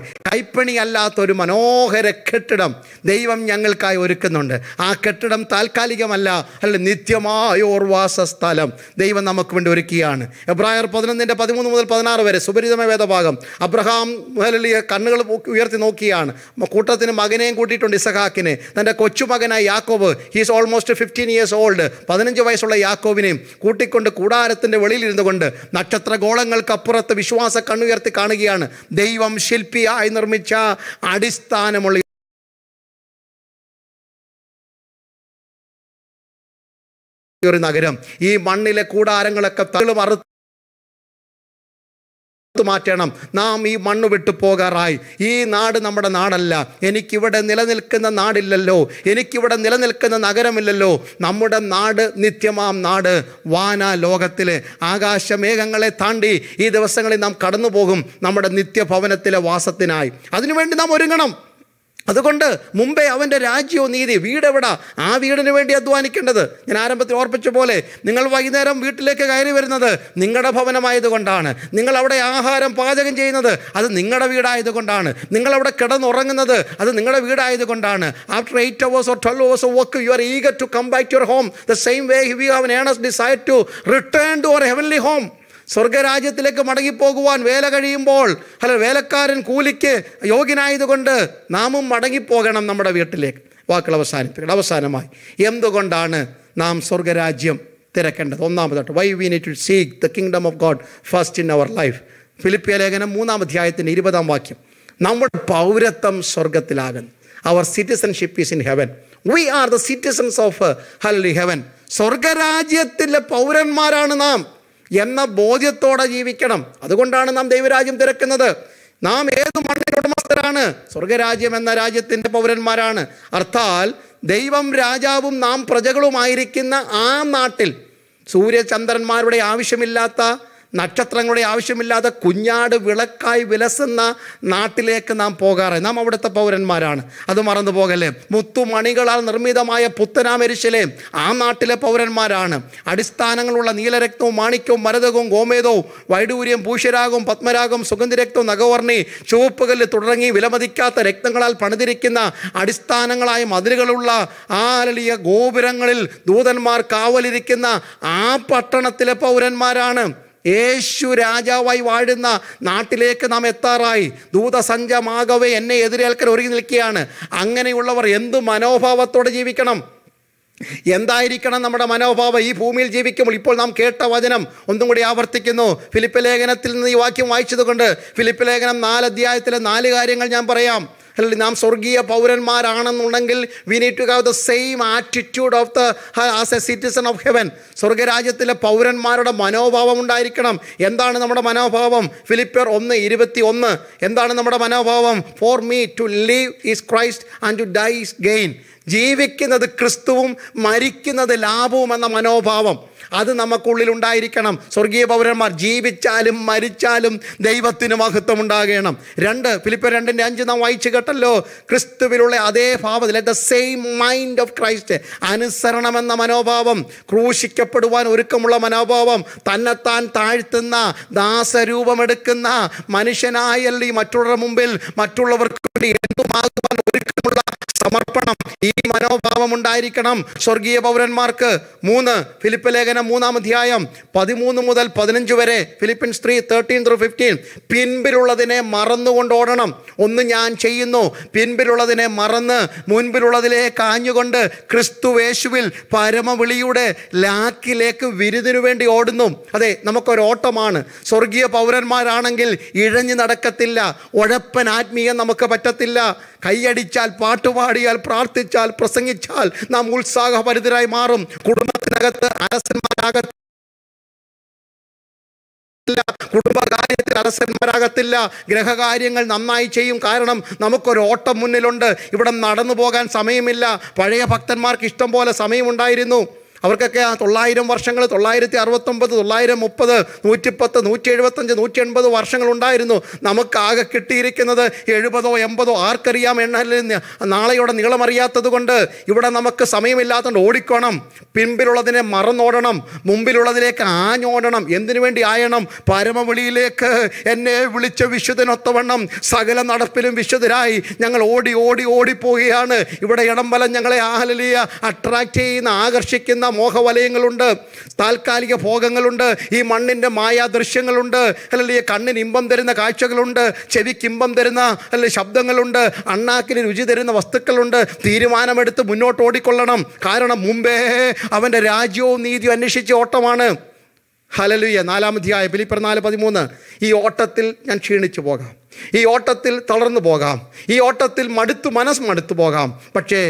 അല്ലാത്ത ഒരു മനോഹര കെട്ടിടം ദൈവം ഞങ്ങൾക്കായി ഒരുക്കുന്നുണ്ട് ആ കെട്ടിടം താൽക്കാലികമല്ല അല്ല നിത്യമായ ഓർവാസ സ്ഥലം ദൈവം നമുക്ക് വേണ്ടി ഒരുക്കിയാണ് എബ്രായർ പതിനൊന്നിൻ്റെ പതിമൂന്ന് മുതൽ പതിനാറ് വരെ സുപരിതമായ വേദഭാഗം അബ്രഹാം മുഹലിയെ കണ്ണുകൾ ഉയർത്തി നോക്കിയാണ് കൂട്ടത്തിന് മകനെയും കൂട്ടിയിട്ടുണ്ട് ഇസഹ ഇസഹാക്കിന് തൻ്റെ കൊച്ചുമകനായ Yakob he's almost fifteen years old പതിനഞ്ച് വയസ്സുള്ള യാക്കോബിനെയും കൂട്ടിക്കൊണ്ട് കൂടാരത്തിൻ്റെ വെളിയിലിരുന്നു കൊണ്ട് നക്ഷത്രഗോളങ്ങൾക്കപ്പുറത്ത് വിശ്വാസ കണ്ണുയർത്തി കാണുകയാണ് ദൈവം ശില്പിയായി നിർമ്മിച്ച അടിസ്ഥാനമുള്ള ഒരു നഗരം ഈ മണ്ണിലെ കൂടാരങ്ങളൊക്കെ തള്ളു മാറ്റണം നാം ഈ മണ്ണ് വിട്ടു പോകാറായി ഈ നാട് നമ്മുടെ നാടല്ല എനിക്കിവിടെ നിലനിൽക്കുന്ന നാടില്ലല്ലോ എനിക്കിവിടെ നിലനിൽക്കുന്ന നഗരമില്ലല്ലോ നമ്മുടെ നാട് നിത്യമാം നാട് വാന ലോകത്തിലെ ആകാശമേഘങ്ങളെ താണ്ടി ഈ ദിവസങ്ങളിൽ നാം കടന്നു പോകും നമ്മുടെ നിത്യഭവനത്തിലെ വാസത്തിനായി അതിനുവേണ്ടി നാം ഒരുങ്ങണം അതുകൊണ്ട് മുമ്പേ അവൻ്റെ രാജ്യവും നീതി വീടെവിടാ ആ വീടിന് വേണ്ടി അധ്വാനിക്കേണ്ടത് ഞാൻ ആരംഭത്തിൽ ഓർപ്പിച്ച പോലെ നിങ്ങൾ വൈകുന്നേരം വീട്ടിലേക്ക് കയറി വരുന്നത് നിങ്ങളുടെ ഭവനമായതുകൊണ്ടാണ് നിങ്ങൾ അവിടെ ആഹാരം പാചകം ചെയ്യുന്നത് അത് നിങ്ങളുടെ വീടായതുകൊണ്ടാണ് നിങ്ങൾ അവിടെ കിടന്നുറങ്ങുന്നത് അത് നിങ്ങളുടെ വീടായതുകൊണ്ടാണ് after eight hours or twelve hours of work you are eager to come back to your home the same way we have an earnest decide to return to our heavenly home സ്വർഗരാജ്യത്തിലേക്ക് മടങ്ങിപ്പോകുവാൻ വേല കഴിയുമ്പോൾ അല്ല വേലക്കാരൻ കൂലിക്ക് യോഗ്യനായതുകൊണ്ട് നാമും മടങ്ങിപ്പോകണം നമ്മുടെ വീട്ടിലേക്ക് വാക്കുകൾ അവസാനിപ്പിക്കണം അവസാനമായി എന്തുകൊണ്ടാണ് നാം സ്വർഗരാജ്യം തിരക്കേണ്ടത് ഒന്നാമതായിട്ട് why we need to seek the kingdom of God first in our life ഫിലിപ്പിയ ലേഖനം മൂന്നാം അധ്യായത്തിൻ്റെ ഇരുപതാം വാക്യം നമ്മുടെ പൗരത്വം സ്വർഗത്തിലാകുന്നു our citizenship is in heaven we are the citizens of ഹൽ ഹെവൻ സ്വർഗരാജ്യത്തിലെ പൗരന്മാരാണ് നാം എന്ന ബോധ്യത്തോടെ ജീവിക്കണം അതുകൊണ്ടാണ് നാം ദൈവരാജ്യം തിരക്കുന്നത് നാം ഏത് മണ്ണിനുടമസ്ഥരാണ് ഉടമസ്ഥരാണ് സ്വർഗരാജ്യം എന്ന രാജ്യത്തിൻ്റെ പൗരന്മാരാണ് അർത്ഥാൽ ദൈവം രാജാവും നാം പ്രജകളുമായിരിക്കുന്ന ആ നാട്ടിൽ സൂര്യചന്ദ്രന്മാരുടെ ആവശ്യമില്ലാത്ത നക്ഷത്രങ്ങളുടെ ആവശ്യമില്ലാതെ കുഞ്ഞാട് വിളക്കായി വിലസുന്ന നാട്ടിലേക്ക് നാം പോകാറ് നാം അവിടുത്തെ പൗരന്മാരാണ് അത് മറന്നു പോകല്ലേ മുത്തുമണികളാൽ നിർമ്മിതമായ പുത്തനാമരിശിലെ ആ നാട്ടിലെ പൗരന്മാരാണ് അടിസ്ഥാനങ്ങളുള്ള നീലരക്തവും മാണിക്യവും മരതകവും ഗോമേതവും വൈഡൂര്യം പൂഷരാഗവും പത്മരാഗവും സുഗന്ധിരക്തവും നഗവർണി ചുവപ്പുകല്ല് തുടങ്ങി വിലമതിക്കാത്ത രക്തങ്ങളാൽ പണിതിരിക്കുന്ന അടിസ്ഥാനങ്ങളായ മതിലുകളുള്ള ആലലിയ ഗോപുരങ്ങളിൽ ദൂതന്മാർ കാവലിരിക്കുന്ന ആ പട്ടണത്തിലെ പൗരന്മാരാണ് യേശു രാജാവായി വാഴുന്ന നാട്ടിലേക്ക് നാം എത്താറായി ദൂതസഞ്ചമാകവേ എന്നെ എതിരേൽക്കാൻ ഒരുങ്ങി നിൽക്കുകയാണ് അങ്ങനെയുള്ളവർ എന്ത് മനോഭാവത്തോടെ ജീവിക്കണം എന്തായിരിക്കണം നമ്മുടെ മനോഭാവം ഈ ഭൂമിയിൽ ജീവിക്കുമ്പോൾ ഇപ്പോൾ നാം കേട്ട വചനം ഒന്നും കൂടി ആവർത്തിക്കുന്നു ഫിലിപ്പ് ലേഖനത്തിൽ നിന്ന് ഈ വാക്യം വായിച്ചതുകൊണ്ട് ഫിലിപ്പ് ലേഖനം നാല് അധ്യായത്തിലെ നാല് കാര്യങ്ങൾ ഞാൻ പറയാം അല്ലെങ്കിൽ നാം സ്വർഗീയ പൗരന്മാരാണെന്നുണ്ടെങ്കിൽ we need to have the same attitude of the as a citizen of heaven സ്വർഗരാജ്യത്തിലെ പൗരന്മാരുടെ മനോഭാവം ഉണ്ടായിരിക്കണം എന്താണ് നമ്മുടെ മനോഭാവം ഫിലിപ്പർ ഒന്ന് ഇരുപത്തി ഒന്ന് എന്താണ് നമ്മുടെ മനോഭാവം for me to live is Christ and to die is gain ജീവിക്കുന്നത് ക്രിസ്തുവും മരിക്കുന്നത് ലാഭവും എന്ന മനോഭാവം അത് നമുക്കുള്ളിൽ ഉണ്ടായിരിക്കണം സ്വർഗീയ പൗരന്മാർ ജീവിച്ചാലും മരിച്ചാലും ദൈവത്തിന് മഹത്വം ഉണ്ടാകണം രണ്ട് ഫിലിപ്പ രണ്ടിൻ്റെ അഞ്ച് നാം വായിച്ചു കേട്ടല്ലോ ക്രിസ്തുവിലുള്ള അതേ ഭാവത്തിൽ the same mind of Christ അനുസരണമെന്ന മനോഭാവം ക്രൂശിക്കപ്പെടുവാൻ ഒരുക്കമുള്ള മനോഭാവം തന്നെത്താൻ താഴ്ത്തുന്ന ദാസരൂപമെടുക്കുന്ന മനുഷ്യനായല്ലേ മറ്റുള്ളവർ മുമ്പിൽ മറ്റുള്ളവർക്ക് വേണ്ടി എന്തുമാകുവാൻ ഒരുക്കമുള്ള സമർപ്പണം ഈ മനോഭാവം ഉണ്ടായിരിക്കണം സ്വർഗീയ പൗരന്മാർക്ക് മൂന്ന് ഫിലിപ്പ് ലേഖനം മൂന്നാം അധ്യായം പതിമൂന്ന് മുതൽ പതിനഞ്ച് വരെ ഫിലിപ്പിൻ സ്ത്രീ തേർട്ടീൻ ത്രൂ ഫിഫ്റ്റീൻ പിൻപിലുള്ളതിനെ മറന്നുകൊണ്ട് ഓടണം ഒന്ന് ഞാൻ ചെയ്യുന്നു പിൻപിലുള്ളതിനെ മറന്ന് മുൻപിലുള്ളതിലെ കാഞ്ഞുകൊണ്ട് വേശുവിൽ പരമവിളിയുടെ ലാക്കിലേക്ക് വിരുദിനു വേണ്ടി ഓടുന്നു അതെ നമുക്കൊരു ഓട്ടമാണ് സ്വർഗീയ പൗരന്മാരാണെങ്കിൽ ഇഴഞ്ഞു നടക്കത്തില്ല ഒഴപ്പൻ ആത്മീയം നമുക്ക് പറ്റത്തില്ല കൈയടിച്ചാൽ പാട്ടുപാടിയാൽ പ്രാർത്ഥിച്ചാൽ പ്രസംഗിച്ചാൽ നാം ഉത്സാഹപരിതരായി മാറും കുടുംബത്തിനകത്ത് അലസന്മാരാകത്ത് കുടുംബകാര്യത്തിൽ അലസന്മാരാകത്തില്ല ഗ്രഹകാര്യങ്ങൾ നന്നായി ചെയ്യും കാരണം നമുക്കൊരു ഓട്ടം മുന്നിലുണ്ട് ഇവിടെ നടന്നു പോകാൻ സമയമില്ല പഴയ ഭക്തന്മാർക്ക് ഇഷ്ടം പോലെ സമയമുണ്ടായിരുന്നു അവർക്കൊക്കെ ആ തൊള്ളായിരം വർഷങ്ങൾ തൊള്ളായിരത്തി അറുപത്തൊമ്പത് തൊള്ളായിരം മുപ്പത് നൂറ്റിപ്പത്ത് നൂറ്റി എഴുപത്തഞ്ച് നൂറ്റി എൺപത് വർഷങ്ങളുണ്ടായിരുന്നു നമുക്കാകെ കിട്ടിയിരിക്കുന്നത് എഴുപതോ എൺപതോ ആർക്കറിയാം എണ്ണലിൽ നാളെയുടെ നീളമറിയാത്തത് കൊണ്ട് ഇവിടെ നമുക്ക് സമയമില്ലാത്തതുകൊണ്ട് ഓടിക്കണം പിമ്പിലുള്ളതിനെ മറന്നോടണം മുമ്പിലുള്ളതിലേക്ക് ആഞ്ഞോടണം എന്തിനു വേണ്ടി ആയണം പരമവിളിയിലേക്ക് എന്നെ വിളിച്ച വിശുദ്ധനൊത്തവണ്ണം സകല നടപ്പിലും വിശുദ്ധരായി ഞങ്ങൾ ഓടി ഓടി ഓടിപ്പോവുകയാണ് ഇവിടെ ഇടംബലം ഞങ്ങളെ ആഹലിയ അട്രാക്റ്റ് ചെയ്യുന്ന ആകർഷിക്കുന്ന മോഹവലയങ്ങളുണ്ട് താൽക്കാലിക ഭോഗങ്ങളുണ്ട് ഈ മണ്ണിൻ്റെ മായാദൃശ്യങ്ങളുണ്ട് അല്ലെങ്കിൽ ഈ കണ്ണിന് ഇമ്പം തരുന്ന കാഴ്ചകളുണ്ട് ചെവിക്ക് ഇമ്പം തരുന്ന അല്ലെങ്കിൽ ശബ്ദങ്ങളുണ്ട് അണ്ണാക്കിന് രുചി തരുന്ന വസ്തുക്കളുണ്ട് തീരുമാനമെടുത്ത് മുന്നോട്ട് ഓടിക്കൊള്ളണം കാരണം മുമ്പേ അവൻ്റെ രാജ്യവും നീതിയും അന്വേഷിച്ച ഓട്ടമാണ് ഹലലുയ നാലാമധ്യായ നാല് പതിമൂന്ന് ഈ ഓട്ടത്തിൽ ഞാൻ ക്ഷീണിച്ചു പോകാം ഈ ഓട്ടത്തിൽ തളർന്നു പോകാം ഈ ഓട്ടത്തിൽ മടുത്തു മനസ്സ് മടുത്തു പോകാം പക്ഷേ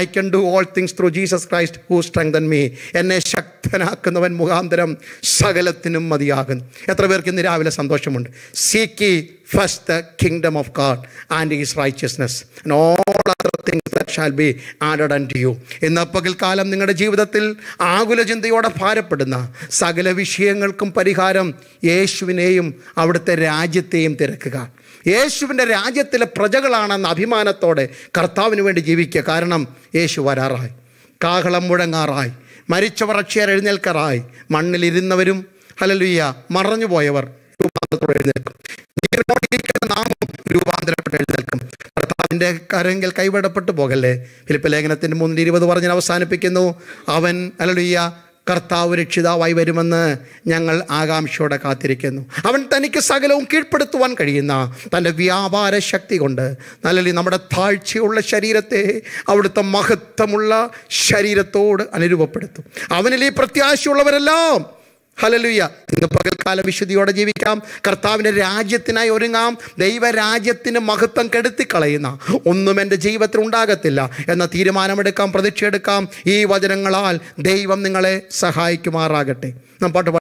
I can do all things through Jesus Christ who strengthen me എന്നെ ശക്തനാക്കുന്നവൻ മുഖാന്തരം സകലത്തിനും മതിയാകുന്നു എത്ര പേർക്ക് ഇന്ന് രാവിലെ സന്തോഷമുണ്ട് seek first the kingdom of God and his righteousness and all other things that shall be added and you ഇന്ന് പകൽക്കാലം നിങ്ങളുടെ ജീവിതത്തിൽ ആകുല ചിന്തയോടെ ഭാരപ്പെടുന്ന സകല വിഷയങ്ങൾക്കും പരിഹാരം യേശുവിനെയും അവിടുത്തെ രാജ്യത്തെയും തിരക്കുക യേശുവിൻ്റെ രാജ്യത്തിലെ പ്രജകളാണെന്ന അഭിമാനത്തോടെ കർത്താവിന് വേണ്ടി ജീവിക്കുക കാരണം യേശു വരാറായി കാഹളം മുഴങ്ങാറായി മരിച്ചവർ അക്ഷയർ എഴുന്നേൽക്കാറായി മണ്ണിലിരുന്നവരും ഹലലുയ്യ മറഞ്ഞുപോയവർ രൂപാന്തരത്തോടെ എഴുന്നേൽക്കും നാമം രൂപാന്തരപ്പെട്ട് എഴുന്നേൽക്കും കർത്താവിൻ്റെ കരങ്കിൽ കൈവിടപ്പെട്ടു പോകല്ലേ ഫിലിപ്പ് ലേഖനത്തിൻ്റെ മൂന്നിൽ ഇരുപത് പറഞ്ഞ് അവസാനിപ്പിക്കുന്നു അവൻ ഹലലുയ്യ കർത്താവ് രക്ഷിതാവായി വരുമെന്ന് ഞങ്ങൾ ആകാംക്ഷയോടെ കാത്തിരിക്കുന്നു അവൻ തനിക്ക് സകലവും കീഴ്പ്പെടുത്തുവാൻ കഴിയുന്ന തൻ്റെ വ്യാപാര ശക്തി കൊണ്ട് നല്ല നമ്മുടെ താഴ്ചയുള്ള ശരീരത്തെ അവിടുത്തെ മഹത്വമുള്ള ശരീരത്തോട് അനുരൂപപ്പെടുത്തും അവനിൽ ഈ പ്രത്യാശയുള്ളവരെല്ലാം ഹലലുയ്യ ഇന്ന് പകൽക്കാല വിശുദ്ധിയോടെ ജീവിക്കാം കർത്താവിൻ്റെ രാജ്യത്തിനായി ഒരുങ്ങാം ദൈവരാജ്യത്തിന് മഹത്വം കെടുത്തി കളയുന്ന ഒന്നും എൻ്റെ ജീവിതത്തിൽ ഉണ്ടാകത്തില്ല എന്ന തീരുമാനമെടുക്കാം പ്രതീക്ഷയെടുക്കാം ഈ വചനങ്ങളാൽ ദൈവം നിങ്ങളെ സഹായിക്കുമാറാകട്ടെ നാം പാട്ട്